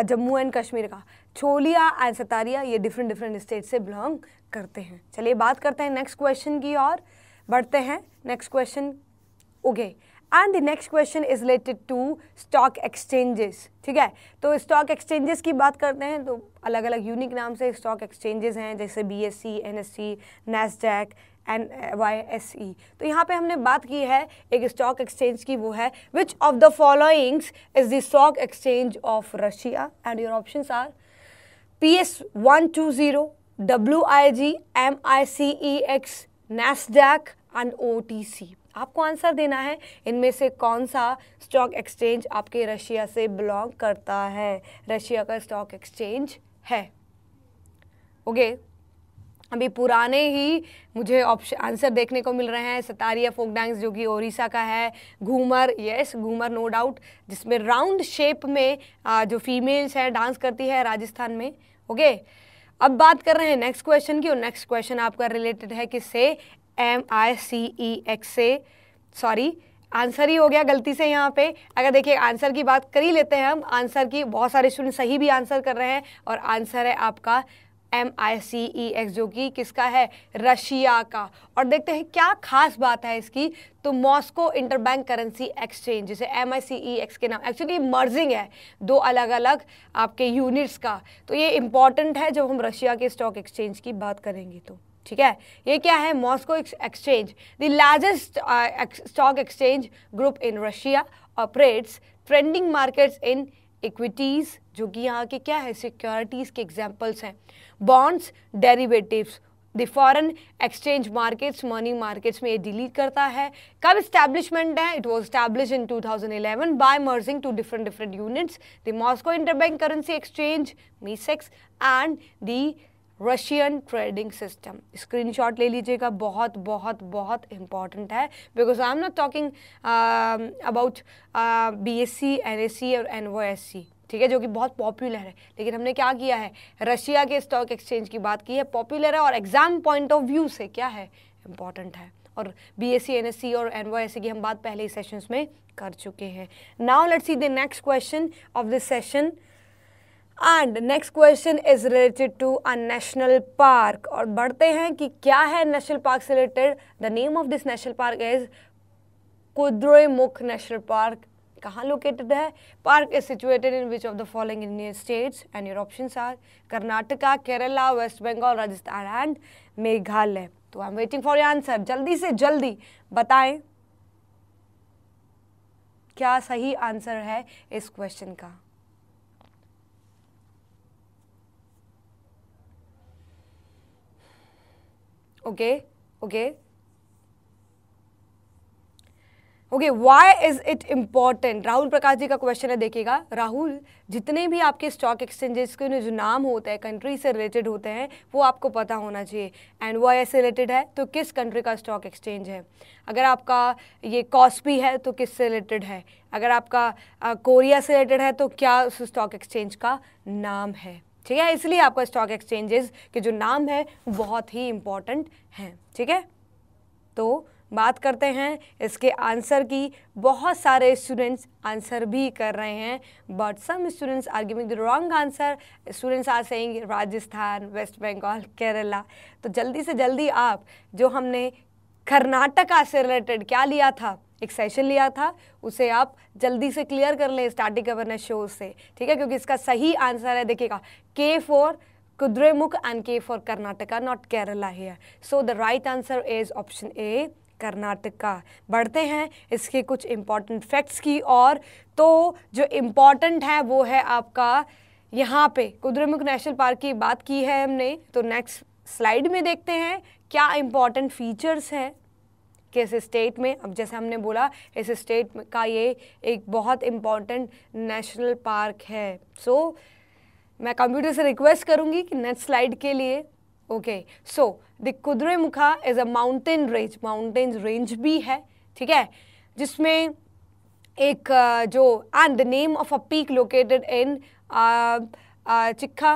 जम्मू एंड कश्मीर का छोलिया एंड सतारिया ये डिफरेंट डिफरेंट स्टेट से बिलोंग करते हैं चलिए बात करते हैं नेक्स्ट क्वेश्चन की और बढ़ते हैं next question okay okay. And the next question is related to stock exchanges ठीक है तो स्टॉक एक्सचेंजेस की बात करते हैं तो अलग अलग यूनिक नाम से स्टॉक एक्सचेंजेस हैं जैसे B S C N S C NASDAQ and Y S E तो यहाँ पे हमने बात की है एक स्टॉक एक्सचेंज की वो है which of the followings is the stock exchange of Russia and your option are P S one two zero W I G M I C E X NASDAQ and O T C आपको answer देना है इनमें से कौन सा stock exchange आपके Russia से belong करता है रशिया का स्टॉक एक्सचेंज है ओके अभी पुराने ही मुझे ऑप्शन आंसर देखने को मिल रहे हैं सतारिया फोक डांस जो कि ओरिसा का है Ghoomar yes Ghoomar no doubt जिसमें राउंड शेप में आ, जो फीमेल्स हैं डांस करती है राजस्थान में ओके अब बात कर रहे हैं नेक्स्ट क्वेश्चन की और नेक्स्ट क्वेश्चन आपका रिलेटेड है किससे M I C E X A sorry answer ही हो गया गलती से यहाँ पे अगर देखिए आंसर की बात कर ही लेते हैं हम आंसर की बहुत सारे स्टूडेंट सही भी आंसर कर रहे हैं और आंसर है आपका M I C E x जो कि किसका है रशिया का और देखते हैं क्या खास बात है इसकी तो मॉस्को इंटरबैंक करेंसी एक्सचेंज जिसे M I C E X के नाम एक्चुअली मर्जिंग है दो अलग अलग आपके यूनिट्स का तो ये इम्पॉर्टेंट है जब हम रशिया के स्टॉक एक्सचेंज की बात करेंगे तो ठीक है ये क्या है Moscow exchange the largest stock exchange group in Russia operates trending markets in equities जो कि यहाँ के क्या है सिक्योरिटीज़ के एग्जाम्पल्स हैं bonds derivatives the foreign exchange markets money markets में ये डिलीट करता है कब स्टैब्लिशमेंट है it was establish in 2011 by merging two different different units the Moscow interbank currency exchange MICEX and the Russian trading system screenshot ले लीजिएगा बहुत बहुत बहुत इंपॉर्टेंट है because I am not talking about B S C N S C और N O S C ठीक है जो कि बहुत पॉपुलर है लेकिन हमने क्या किया है रशिया के स्टॉक एक्सचेंज की बात की है पॉपुलर है और एग्ज़ाम पॉइंट ऑफ व्यू से क्या है इम्पॉर्टेंट है और B S C N S C और एन ओ एस सी की हम बात पहले ही सेशंस में कर चुके हैं now let's see the next question of this session and next question is related to a national park और बढ़ते हैं कि क्या है नेशनल पार्क से related the name of this national park is Kudremukh national park कहाँ लोकेटेड है park is situated in which of the following Indian states and your option are Karnataka Kerala West Bengal Rajasthan and Meghalaya तो I am waiting for your answer जल्दी से जल्दी बताएं क्या सही answer है इस क्वेश्चन का okay okay okay why is it important Rahul Prakash ji का क्वेश्चन है देखिएगा राहुल जितने भी आपके स्टॉक एक्सचेंजेस के जो नाम होते हैं कंट्री से रिलेटेड होते हैं वो आपको पता होना चाहिए एंड वो से रिलेटेड है तो किस कंट्री का स्टॉक एक्सचेंज है अगर आपका ये कॉस्पी है तो किस से रिलेटेड है अगर आपका कोरिया से रिलेटेड है तो क्या उस स्टॉक एक्सचेंज का नाम है ठीक है इसलिए आपका स्टॉक एक्सचेंजेस के जो नाम है बहुत ही इम्पॉर्टेंट हैं ठीक है तो बात करते हैं इसके आंसर की बहुत सारे स्टूडेंट्स आंसर भी कर रहे हैं but some students are giving the wrong answer students are saying Rajasthan West Bengal Kerala तो जल्दी से जल्दी आप जो हमने कर्नाटका से रिलेटेड क्या लिया था एक सेशन लिया था उसे आप जल्दी से क्लियर कर लें स्टार्टिंग अवेयरनेस शो से ठीक है क्योंकि इसका सही आंसर है देखिएगा K for Kudremukh and K for Karnataka not Kerala here so the right answer is option A Karnataka बढ़ते हैं इसके कुछ इम्पॉर्टेंट फैक्ट्स की और तो जो इम्पॉर्टेंट है वो है आपका यहाँ पे कुद्रेमुख नेशनल पार्क की बात की है हमने तो नेक्स्ट स्लाइड में देखते हैं क्या इम्पॉर्टेंट फीचर्स हैं कि इस स्टेट में अब जैसे हमने बोला इस स्टेट का ये एक बहुत इम्पॉर्टेंट नेशनल पार्क है सो so, मैं कंप्यूटर से रिक्वेस्ट करूँगी कि नेक्स्ट स्लाइड के लिए okay so the Mukha is a mountain range mountain range भी है ठीक है जिसमें एक जो and the name of a peak located in 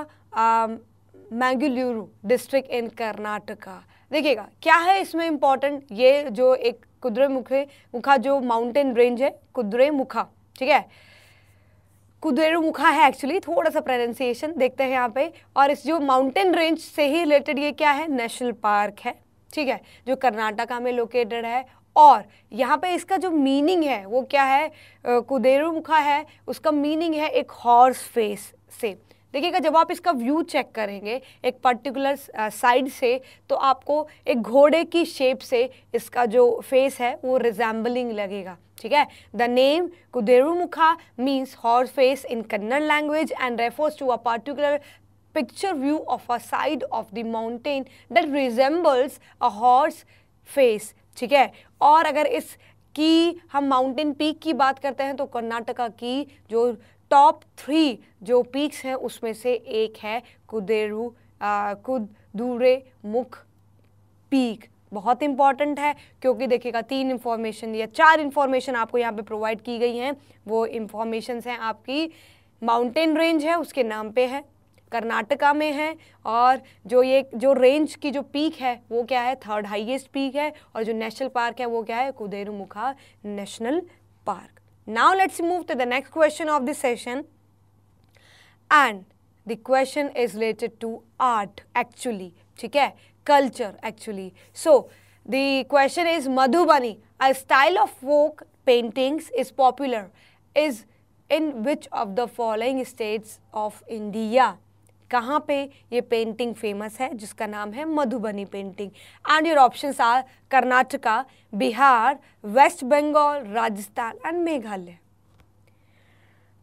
Chikkamagaluru district in Karnataka देखिएगा क्या है इसमें इम्पॉर्टेंट ये जो एक कुद्रे मुखे मुखा जो माउंटेन रेंज है कुद्रे मुखा ठीक है कुदेरू मुखा है एक्चुअली थोड़ा सा प्रोनाउंसिएशन देखते हैं यहाँ पे और इस जो माउंटेन रेंज से ही रिलेटेड ये क्या है नेशनल पार्क है ठीक है जो कर्नाटका में लोकेटेड है और यहाँ पे इसका जो मीनिंग है वो क्या है कुदेरू मुखा है उसका मीनिंग है एक हॉर्स फेस से देखिएगा जब आप इसका व्यू चेक करेंगे एक पर्टिकुलर साइड से तो आपको एक घोड़े की शेप से इसका जो फेस है वो रिजेंबलिंग लगेगा ठीक है the name Kuduremukha means horse face in Kannada language and refers to a particular picture view of a side of the mountain that resembles a horse face ठीक है और अगर इस की हम माउंटेन पीक की बात करते हैं तो कर्नाटका की जो टॉप थ्री जो पीक्स हैं उसमें से एक है कुदेरू दूरे मुख पीक बहुत इंपॉर्टेंट है क्योंकि देखिएगा तीन इंफॉर्मेशन या चार इन्फॉर्मेशन आपको यहाँ पे प्रोवाइड की गई हैं वो इंफॉर्मेशन हैं आपकी माउंटेन रेंज है उसके नाम पे है कर्नाटका में है और जो ये जो रेंज की जो पीक है वो क्या है थर्ड हाईएस्ट पीक है और जो नेशनल पार्क है वो क्या है Kuduremukha national park Now let's move to the next question of the session and the question is related to art actually, okay? culture actually. So the question is Madhubani, a style of folk paintings is popular, is in which of the following states of India? कहाँ पे ये painting famous है जिसका नाम है Madhubani painting and your options are Karnataka Bihar West Bengal Rajasthan and Meghalaya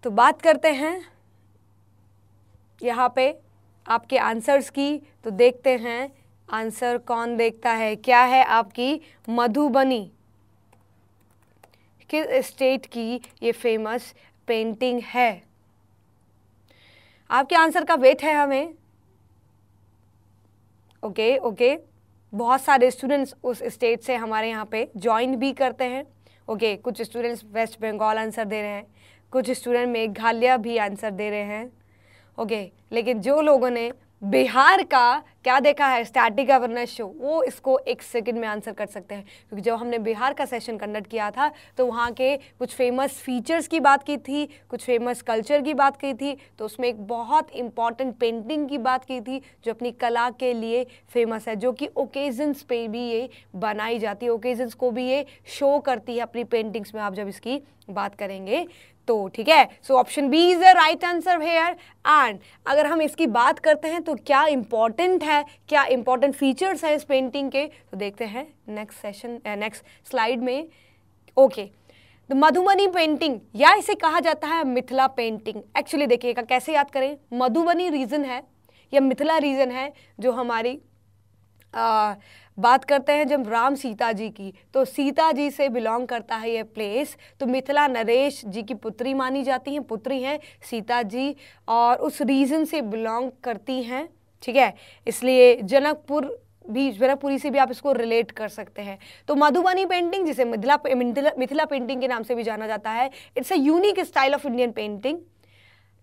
तो बात करते हैं यहाँ पे आपके आंसर्स की तो देखते हैं आंसर कौन देखता है क्या है आपकी मधुबनी किस स्टेट की ये फेमस पेंटिंग है आपके आंसर का वेट है हमें ओके ओके बहुत सारे स्टूडेंट्स उस स्टेट से हमारे यहाँ पे ज्वाइन भी करते हैं ओके okay, कुछ स्टूडेंट्स वेस्ट बंगाल आंसर दे रहे हैं कुछ स्टूडेंट मेघालय भी आंसर दे रहे हैं ओके okay, लेकिन जो लोगों ने बिहार का क्या देखा है स्टैटिक गवर्नर शो वो इसको एक सेकंड में आंसर कर सकते हैं क्योंकि जब हमने बिहार का सेशन कंडक्ट किया था तो वहाँ के कुछ फेमस फीचर्स की बात की थी कुछ फेमस कल्चर की बात की थी तो उसमें एक बहुत इंपॉर्टेंट पेंटिंग की बात की थी जो अपनी कला के लिए फेमस है जो कि ओकेजन्स पे भी ये बनाई जाती है ओकेजन्स को भी ये शो करती है अपनी पेंटिंग्स में आप जब इसकी बात करेंगे तो ठीक है so option B is the right answer here and अगर हम इसकी बात करते हैं तो क्या इंपॉर्टेंट है क्या इंपॉर्टेंट फीचर्स है इस पेंटिंग के तो देखते हैं नेक्स्ट सेशन नेक्स्ट स्लाइड में okay okay. The Madhubani painting या इसे कहा जाता है मिथिला पेंटिंग एक्चुअली देखिएगा कैसे याद करें मधुबनी रीजन है या मिथिला रीजन है जो हमारी बात करते हैं जब राम सीता जी की तो सीता जी से बिलोंग करता है ये प्लेस तो मिथिला नरेश जी की पुत्री मानी जाती हैं पुत्री हैं सीता जी और उस रीज़न से बिलोंग करती हैं ठीक है इसलिए जनकपुर भी जनकपुरी से भी आप इसको रिलेट कर सकते हैं तो मधुबनी पेंटिंग जिसे मिथिला मिथिला पेंटिंग के नाम से भी जाना जाता है it's a unique style of Indian painting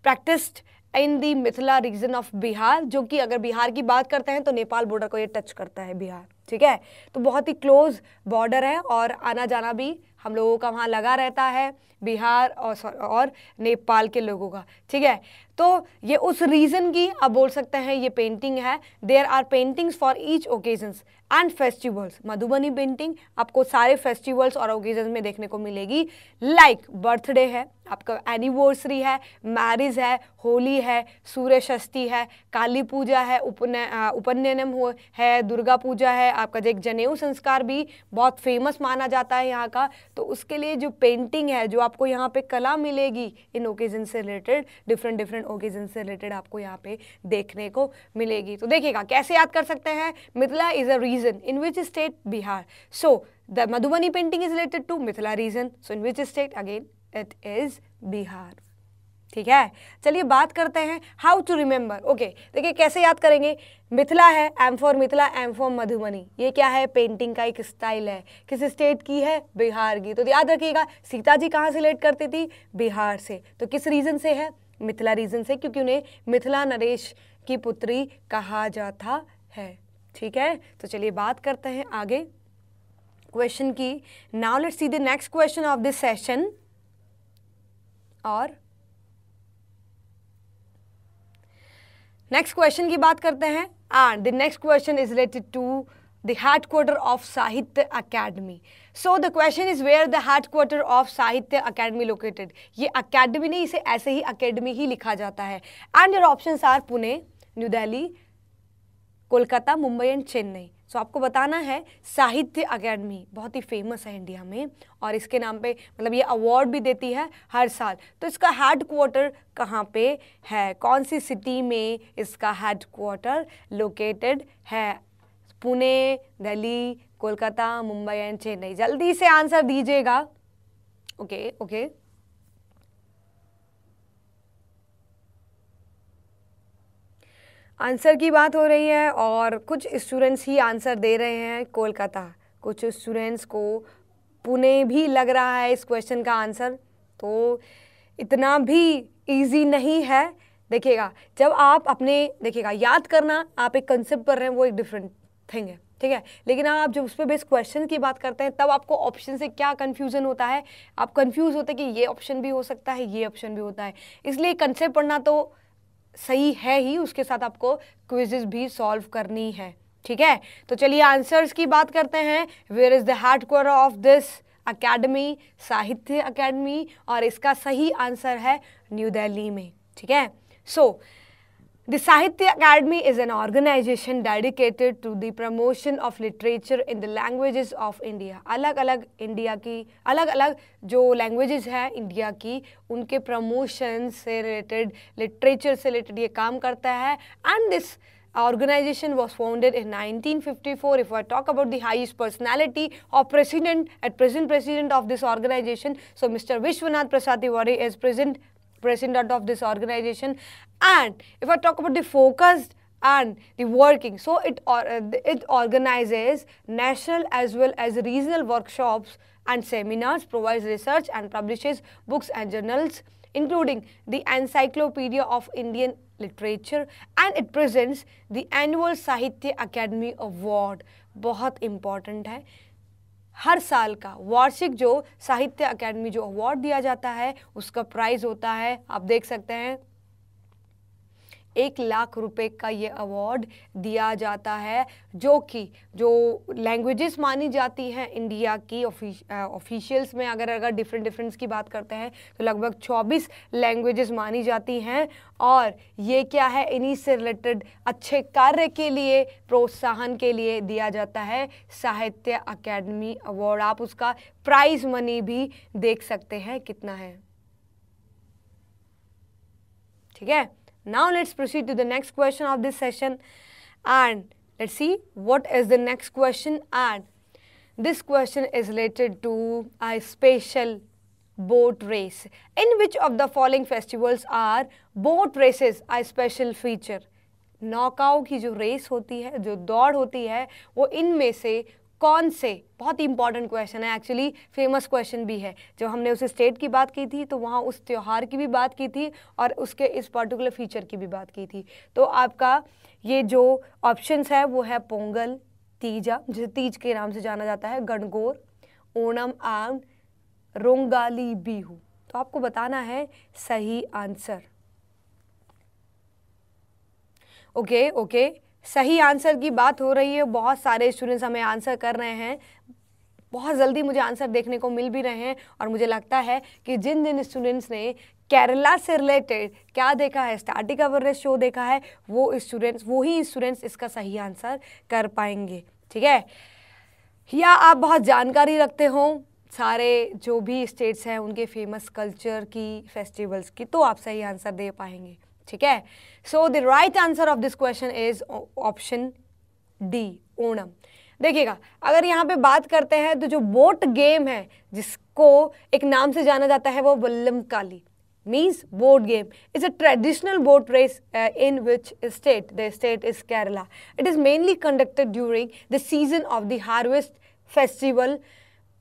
practised in the Mithila region of Bihar जो कि अगर बिहार की बात करते हैं तो नेपाल बॉर्डर को ये टच करता है बिहार ठीक है तो बहुत ही क्लोज बॉर्डर है और आना जाना भी हम लोगों का वहाँ लगा रहता है बिहार और और नेपाल के लोगों का ठीक है तो ये उस रीज़न की आप बोल सकते हैं ये पेंटिंग है there are paintings for each occasions and festivals Madhubani painting आपको सारे फेस्टिवल्स और ओकेजन में देखने को मिलेगी लाइक like, बर्थडे है आपका एनिवर्सरी है मैरिज है होली है सूर्य षष्ठी है काली पूजा है उपनय उपनयनम हो है दुर्गा पूजा है आपका जो एक जनेऊ संस्कार भी बहुत फेमस माना जाता है यहाँ का तो उसके लिए जो पेंटिंग है जो आपको यहाँ पे कला मिलेगी इन ओकेजन से रिलेटेड डिफरेंट डिफरेंट ओकेजन से रिलेटेड आपको यहाँ पे देखने को मिलेगी तो देखिएगा कैसे याद कर सकते हैं Mithila is a region. In which state? Bihar. So, the Madhubani painting is related to Mithila region. So, in which state? Again, it is Bihar. ठीक है चलिए बात करते हैं हाउ टू रिमेंबर ओके देखिए कैसे याद करेंगे मिथिला है M for Mithila M for Madhubani ये क्या है पेंटिंग का एक स्टाइल है किस स्टेट की है बिहार की तो याद रखिएगा सीता जी कहाँ से लेट करती थी बिहार से तो किस रीज़न से है मिथिला रीज़न से क्योंकि उन्हें मिथिला नरेश की पुत्री कहा जाता है ठीक है तो चलिए बात करते हैं आगे क्वेश्चन की now let see the next question of this session और नेक्स्ट क्वेश्चन की बात करते हैं and the next question is related to the headquarter of Sahitya Akademi so the question is where the headquarter of Sahitya Akademi located ये अकेडमी नहीं इसे ऐसे ही अकेडमी ही लिखा जाता है and your option are Pune New Delhi Kolkata Mumbai and Chennai so so, आपको बताना है साहित्य अकेडमी बहुत ही फेमस है इंडिया में और इसके नाम पे मतलब ये अवार्ड भी देती है हर साल तो इसका हेड क्वार्टर कहाँ पे है कौन सी सिटी में इसका हेड क्वार्टर लोकेटेड है पुणे दिल्ली कोलकाता मुंबई एंड चेन्नई जल्दी से आंसर दीजिएगा ओके ओके आंसर की बात हो रही है और कुछ स्टूडेंट्स ही आंसर दे रहे हैं कोलकाता कुछ स्टूडेंट्स को पुणे भी लग रहा है इस क्वेश्चन का आंसर तो इतना भी इजी नहीं है देखिएगा जब आप अपने देखिएगा याद करना आप एक कंसेप्ट कर रहे हैं वो एक डिफरेंट थिंग है ठीक है लेकिन आप जब उस पर बेस क्वेश्चन की बात करते हैं तब आपको ऑप्शन से क्या कन्फ्यूजन होता है आप कन्फ्यूज़ होते हैं कि ये ऑप्शन भी हो सकता है ये ऑप्शन भी होता है इसलिए कंसेप्ट पढ़ना तो सही है ही उसके साथ आपको क्विजेज भी सॉल्व करनी है ठीक है तो चलिए आंसर्स की बात करते हैं वेयर इज़ द हार्ड क्वार ऑफ दिस अकेडमी साहित्य अकेडमी और इसका सही आंसर है न्यू दिल्ली में ठीक है so so, The Sahitya Academy is an organization dedicated to the promotion of literature in the languages of India. अलग अलग इंडिया की अलग अलग जो languages हैं इंडिया की उनके promotion से related literature से related ये काम करता है and this organization was founded in 1954 if i talk about the highest personality or president at present president of this organization so mr vishwanath prasad tiwari is present president of this organization and if I talk about the focused and the working, so it, or, it organizes national as well as regional workshops and seminars, provides research and publishes books and journals including the Encyclopedia of Indian Literature and it presents the annual Sahitya Academy Award. बहुत important है हर साल का वार्षिक जो साहित्य academy जो award दिया जाता है उसका प्राइज़ होता है आप देख सकते हैं एक लाख रुपए का ये अवार्ड दिया जाता है जो कि जो लैंग्वेजेस मानी जाती हैं इंडिया की ऑफिशियल्स में अगर अगर डिफरेंट डिफरेंस की बात करते हैं तो लगभग 24 लैंग्वेजेस मानी जाती हैं और ये क्या है इन्हीं से रिलेटेड अच्छे कार्य के लिए प्रोत्साहन के लिए दिया जाता है साहित्य अकेडमी अवार्ड आप उसका प्राइज मनी भी देख सकते हैं कितना है ठीक है Now let's proceed to the next question of this session and let's see what is the next question and this question is related to a special boat race. In which of the following festivals are boat races a special feature? नौकाओं की जो race होती है जो दौड़ होती है वो इनमें से कौन से बहुत ही इंपॉर्टेंट क्वेश्चन है एक्चुअली फेमस क्वेश्चन भी है जब हमने उस स्टेट की बात की थी तो वहाँ उस त्यौहार की भी बात की थी और उसके इस पर्टिकुलर फीचर की भी बात की थी तो आपका ये जो ऑप्शंस है वो है पोंगल तीजा जिसे तीज के नाम से जाना जाता है गणगोर ओणम आम रोंगाली बीहू तो आपको बताना है सही आंसर ओके ओके सही आंसर की बात हो रही है बहुत सारे स्टूडेंट्स हमें आंसर कर रहे हैं बहुत जल्दी मुझे आंसर देखने को मिल भी रहे हैं और मुझे लगता है कि जिन जिन स्टूडेंट्स ने केरला से रिलेटेड क्या देखा है स्टार्टिंग अवेयरनेस शो देखा है वो स्टूडेंट्स वो ही स्टूडेंट्स इसका सही आंसर कर पाएंगे ठीक है या आप बहुत जानकारी रखते हो सारे जो भी स्टेट्स हैं उनके फेमस कल्चर की फेस्टिवल्स की तो आप सही आंसर दे पाएंगे ठीक है so the right answer of this question is option D Onam देखिएगा अगर यहाँ पे बात करते हैं तो जो बोट गेम है जिसको एक नाम से जाना जाता है वो Vallam Kali means boat game is a traditional boat race in which state the state is Kerala it is mainly conducted during the season of the harvest festival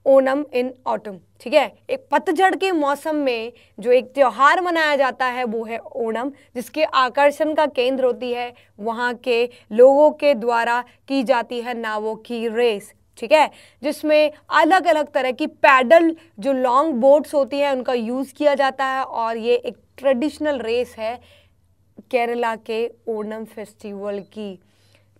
Onam in autumn ठीक है एक पतझड़ के मौसम में जो एक त्यौहार मनाया जाता है वो है ओणम जिसके आकर्षण का केंद्र होती है वहाँ के लोगों के द्वारा की जाती है नावों की रेस ठीक है जिसमें अलग अलग तरह की पैडल जो लॉन्ग बोट्स होती हैं उनका यूज़ किया जाता है और ये एक ट्रेडिशनल रेस है केरला के ओणम फेस्टिवल की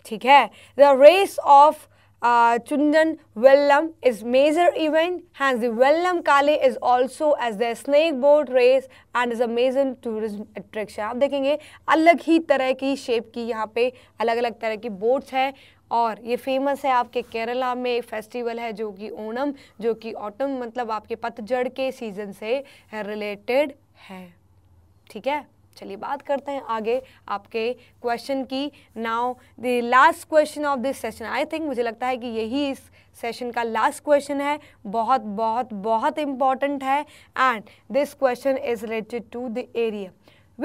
ठीक है the race of uh, Chundan Vellam is major event hence the Vellam Kale is also as their snake boat race and is a major tourism attraction आप देखेंगे अलग ही तरह की shape की यहाँ पे अलग अलग तरह की boats हैं और ये फेमस है आपके केरला में एक फेस्टिवल है जो कि ओणम जो कि ऑटम मतलब आपके पतझड़ के सीज़न से रिलेटेड है ठीक है चलिए बात करते हैं आगे आपके क्वेश्चन की now the last question of this session I think मुझे लगता है कि यही इस सेशन का लास्ट क्वेश्चन है बहुत बहुत बहुत इंपॉर्टेंट है and this question is related to the area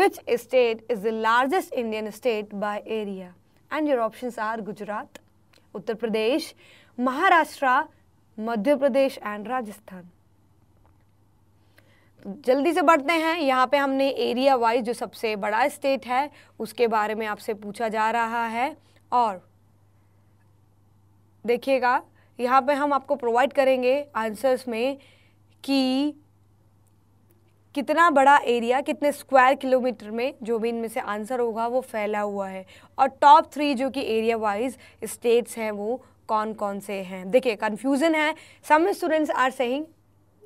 which state is the largest Indian state by area and your option are Gujarat Uttar Pradesh Maharashtra Madhya Pradesh and Rajasthan जल्दी से बढ़ते हैं यहाँ पे हमने एरिया वाइज जो सबसे बड़ा स्टेट है उसके बारे में आपसे पूछा जा रहा है और देखिएगा यहाँ पे हम आपको प्रोवाइड करेंगे आंसर्स में कि कितना बड़ा एरिया कितने स्क्वायर किलोमीटर में जो भी इनमें से आंसर होगा वो फैला हुआ है और टॉप थ्री जो कि एरिया वाइज स्टेट्स हैं वो कौन कौन से हैं देखिए कन्फ्यूज़न है some students are saying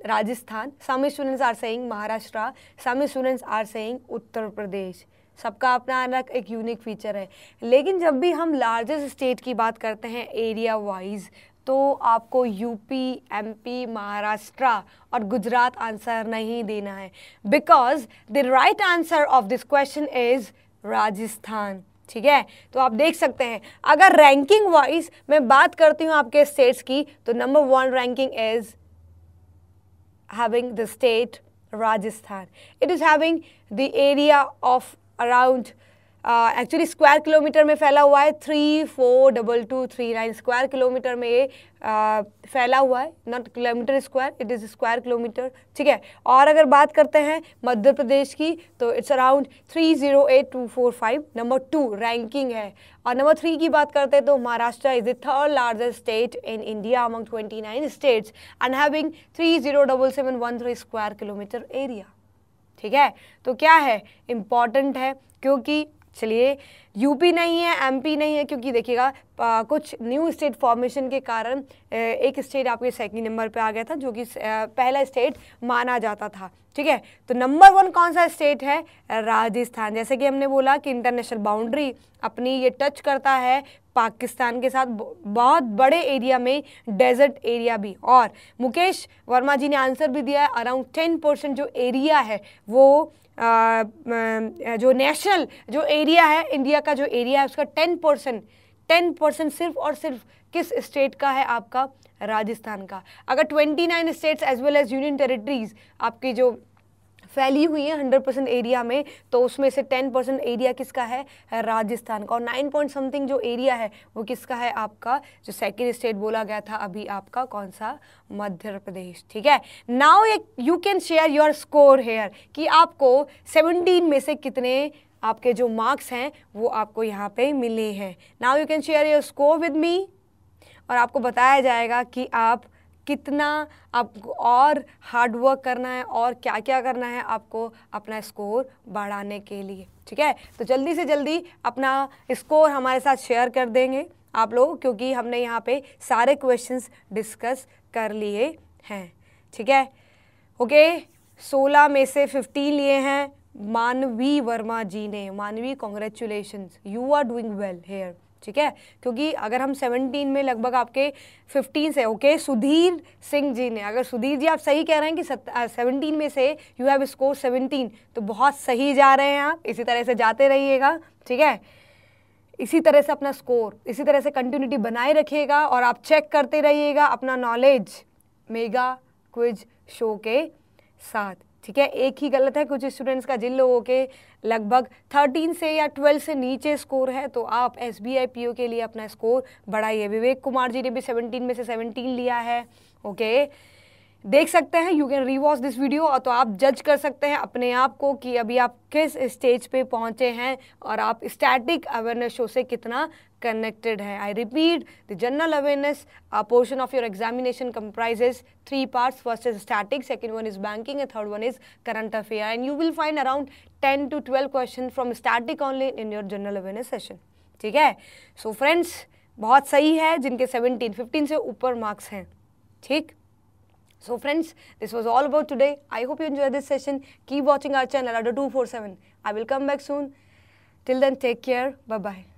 Rajasthan Some students are saying Maharashtra Some students are saying Uttar Pradesh सबका अपना अलग एक यूनिक फीचर है लेकिन जब भी हम लार्जेस्ट स्टेट की बात करते हैं एरिया वाइज तो आपको यूपी एमपी महाराष्ट्र और गुजरात आंसर नहीं देना है because the right answer of this question is Rajasthan ठीक है तो आप देख सकते हैं अगर रैंकिंग वाइज मैं बात करती हूँ आपके स्टेट्स की तो number one ranking is having the state Rajasthan. It is having the area of around actually square kilometre में फैला हुआ है three four double two three nine square kilometre में ये uh, फैला हुआ है not kilometre square it is square kilometre ठीक है और अगर बात करते हैं मध्य प्रदेश की तो it's around three zero eight two four five number two ranking है और नंबर थ्री की बात करते हैं तो Maharashtra is the third largest state in India among twenty nine states and having three zero double seven one three square kilometre area ठीक है तो क्या है इम्पॉर्टेंट है क्योंकि चलिए यूपी नहीं है एमपी नहीं है क्योंकि देखिएगा कुछ न्यू स्टेट फॉर्मेशन के कारण एक स्टेट आपके सेकंड नंबर पे आ गया था जो कि पहला स्टेट माना जाता था ठीक है तो नंबर वन कौन सा स्टेट है राजस्थान जैसे कि हमने बोला कि इंटरनेशनल बाउंड्री अपनी ये टच करता है पाकिस्तान के साथ बहुत बड़े एरिया में डेजर्ट एरिया भी और मुकेश वर्मा जी ने आंसर भी दिया है अराउंड टेन परसेंट जो एरिया है वो जो नेशनल जो एरिया है इंडिया का जो एरिया है उसका टेन परसेंट टेन परसेंट सिर्फ और सिर्फ किस स्टेट का है आपका राजस्थान का अगर twenty nine states as well as union territories आपकी जो फैली हुई है हंड्रेड परसेंट एरिया में तो उसमें से टेन परसेंट एरिया किसका है राजस्थान का और नाइन पॉइंट समथिंग जो एरिया है वो किसका है आपका जो सेकेंड स्टेट बोला गया था अभी आपका कौन सा मध्य प्रदेश ठीक है now you can share your score here कि आपको सेवनटीन में से कितने आपके जो मार्क्स हैं वो आपको यहाँ पे मिले हैं now you can share your score with me और आपको बताया जाएगा कि आप कितना आपको और हार्ड वर्क करना है और क्या क्या करना है आपको अपना स्कोर बढ़ाने के लिए ठीक है तो जल्दी से जल्दी अपना स्कोर हमारे साथ शेयर कर देंगे आप लोग क्योंकि हमने यहाँ पे सारे क्वेश्चंस डिस्कस कर लिए हैं ठीक है ओके सोलह में से फिफ्टीन लिए हैं मानवी वर्मा जी ने Manvi congratulation you are doing well here ठीक है क्योंकि अगर हम 17 में लगभग आपके 15 से ओके सुधीर सिंह जी ने अगर सुधीर जी आप सही कह रहे हैं कि सेवनटीन में से यू हैव स्कोर सेवनटीन तो बहुत सही जा रहे हैं आप इसी तरह से जाते रहिएगा ठीक है इसी तरह से अपना स्कोर इसी तरह से कंटिन्यूटी बनाए रखिएगा और आप चेक करते रहिएगा अपना नॉलेज मेगा क्विज शो के साथ ठीक है एक ही गलत है कुछ स्टूडेंट्स का जिन लोगों के लगभग 13 से या 12 से नीचे स्कोर है तो आप S B I P O के लिए अपना स्कोर बढ़ाइए विवेक कुमार जी ने भी 17 में से 17 लिया है ओके okay? देख सकते हैं you can rewatch this video और तो आप जज कर सकते हैं अपने आप को कि अभी आप किस स्टेज पे पहुंचे हैं और आप स्टैटिक अवेयरनेस शो से कितना कनेक्टेड हैं I repeat the general awareness a portion of your examination comprises three parts first is static second one is banking and third one is current affair and you will find around ten to twelve question from static only in your general awareness session ठीक है so so, friends बहुत सही है जिनके seventeen fifteen से ऊपर marks हैं ठीक So friends, this was all about today. I hope you enjoyed this session. Keep watching our channel, Addo247. I will come back soon. Till then, take care. Bye-bye.